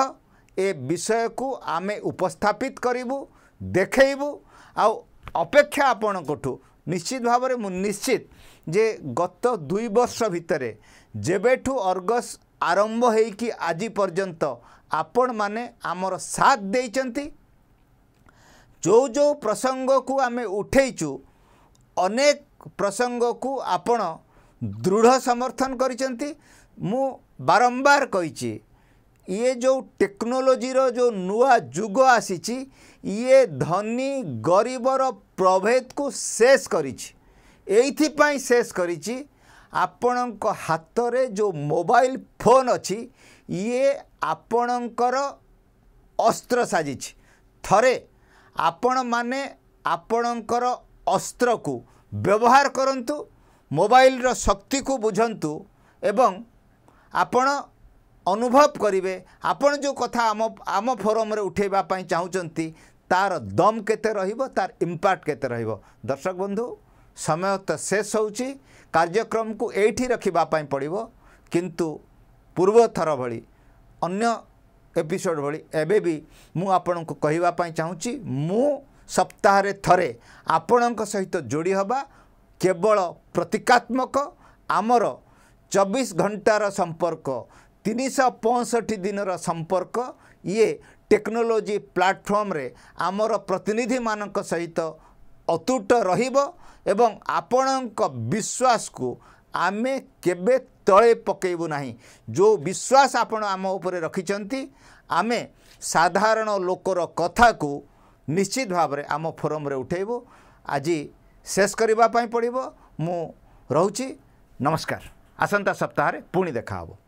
ଏ ବିଷୟକୁ ଆମେ ଉପସ୍ଥାପିତ କରିବୁ ଦେଖେଇବୁ ଆଉ ଅପେକ୍ଷା ଆପଣଙ୍କଠୁ ନିଶ୍ଚିତ ଭାବରେ ମୁଁ ନିଶ୍ଚିତ ଯେ ଗତ ଦୁଇ ବର୍ଷ ଭିତରେ ଯେବେଠୁ ଅର୍ଗସ ଆରମ୍ଭ ହୋଇକି ଆଜି ପର୍ଯ୍ୟନ୍ତ ଆପଣମାନେ ଆମର ସାଥ ଦେଇଛନ୍ତି ଯେଉଁ ଯେଉଁ ପ୍ରସଙ୍ଗକୁ ଆମେ ଉଠେଇଛୁ ଅନେକ ପ୍ରସଙ୍ଗକୁ ଆପଣ ଦୃଢ଼ ସମର୍ଥନ କରିଛନ୍ତି ମୁଁ ବାରମ୍ବାର କହିଛି ଇଏ ଯେଉଁ ଟେକ୍ନୋଲୋଜିର ଯେଉଁ ନୂଆ ଯୁଗ ଆସିଛି ଇଏ ଧନୀ ଗରିବର ପ୍ରଭେଦକୁ ଶେଷ କରିଛି ଏଇଥିପାଇଁ ଶେଷ କରିଛି ଆପଣଙ୍କ ହାତରେ ଯେଉଁ ମୋବାଇଲ ଫୋନ୍ ଅଛି ଇଏ ଆପଣଙ୍କର ଅସ୍ତ୍ର ସାଜିଛି ଥରେ ଆପଣମାନେ ଆପଣଙ୍କର ଅସ୍ତ୍ରକୁ ବ୍ୟବହାର କରନ୍ତୁ ମୋବାଇଲର ଶକ୍ତିକୁ ବୁଝନ୍ତୁ ଏବଂ ଆପଣ ଅନୁଭବ କରିବେ ଆପଣ ଯେଉଁ କଥା ଆମ ଆମ ଫୋରମରେ ଉଠାଇବା ପାଇଁ ଚାହୁଁଛନ୍ତି ତାର ଦମ୍ କେତେ ରହିବ ତାର ଇମ୍ପାକ୍ଟ କେତେ ରହିବ ଦର୍ଶକ ବନ୍ଧୁ ସମୟ ତ ଶେଷ ହେଉଛି କାର୍ଯ୍ୟକ୍ରମକୁ ଏଇଠି ରଖିବା ପାଇଁ ପଡ଼ିବ କିନ୍ତୁ ପୂର୍ବଥର ଭଳି ଅନ୍ୟ ଏପିସୋଡ଼ ଭଳି ଏବେ ବି ମୁଁ ଆପଣଙ୍କୁ କହିବା ପାଇଁ ଚାହୁଁଛି ମୁଁ ସପ୍ତାହରେ ଥରେ ଆପଣଙ୍କ ସହିତ ଯୋଡ଼ି ହେବା କେବଳ ପ୍ରତୀକାତ୍ମକ ଆମର ଚବିଶ ଘଣ୍ଟାର ସମ୍ପର୍କ ତିନିଶହ ପଞ୍ଚଷଠି ଦିନର ସମ୍ପର୍କ ଇଏ ଟେକ୍ନୋଲୋଜି ପ୍ଲାଟଫର୍ମରେ ଆମର ପ୍ରତିନିଧିମାନଙ୍କ ସହିତ ଅତୁଟ ରହିବ ଏବଂ ଆପଣଙ୍କ ବିଶ୍ୱାସକୁ ଆମେ କେବେ ତଳେ ପକାଇବୁ ନାହିଁ ଯେଉଁ ବିଶ୍ୱାସ ଆପଣ ଆମ ଉପରେ ରଖିଛନ୍ତି ଆମେ ସାଧାରଣ ଲୋକର କଥାକୁ ନିଶ୍ଚିତ ଭାବରେ ଆମ ଫୋରମ୍ରେ ଉଠାଇବୁ ଆଜି ଶେଷ କରିବା ପାଇଁ ପଡ଼ିବ ମୁଁ ରହୁଛି ନମସ୍କାର ଆସନ୍ତା ସପ୍ତାହରେ ପୁଣି ଦେଖାହେବ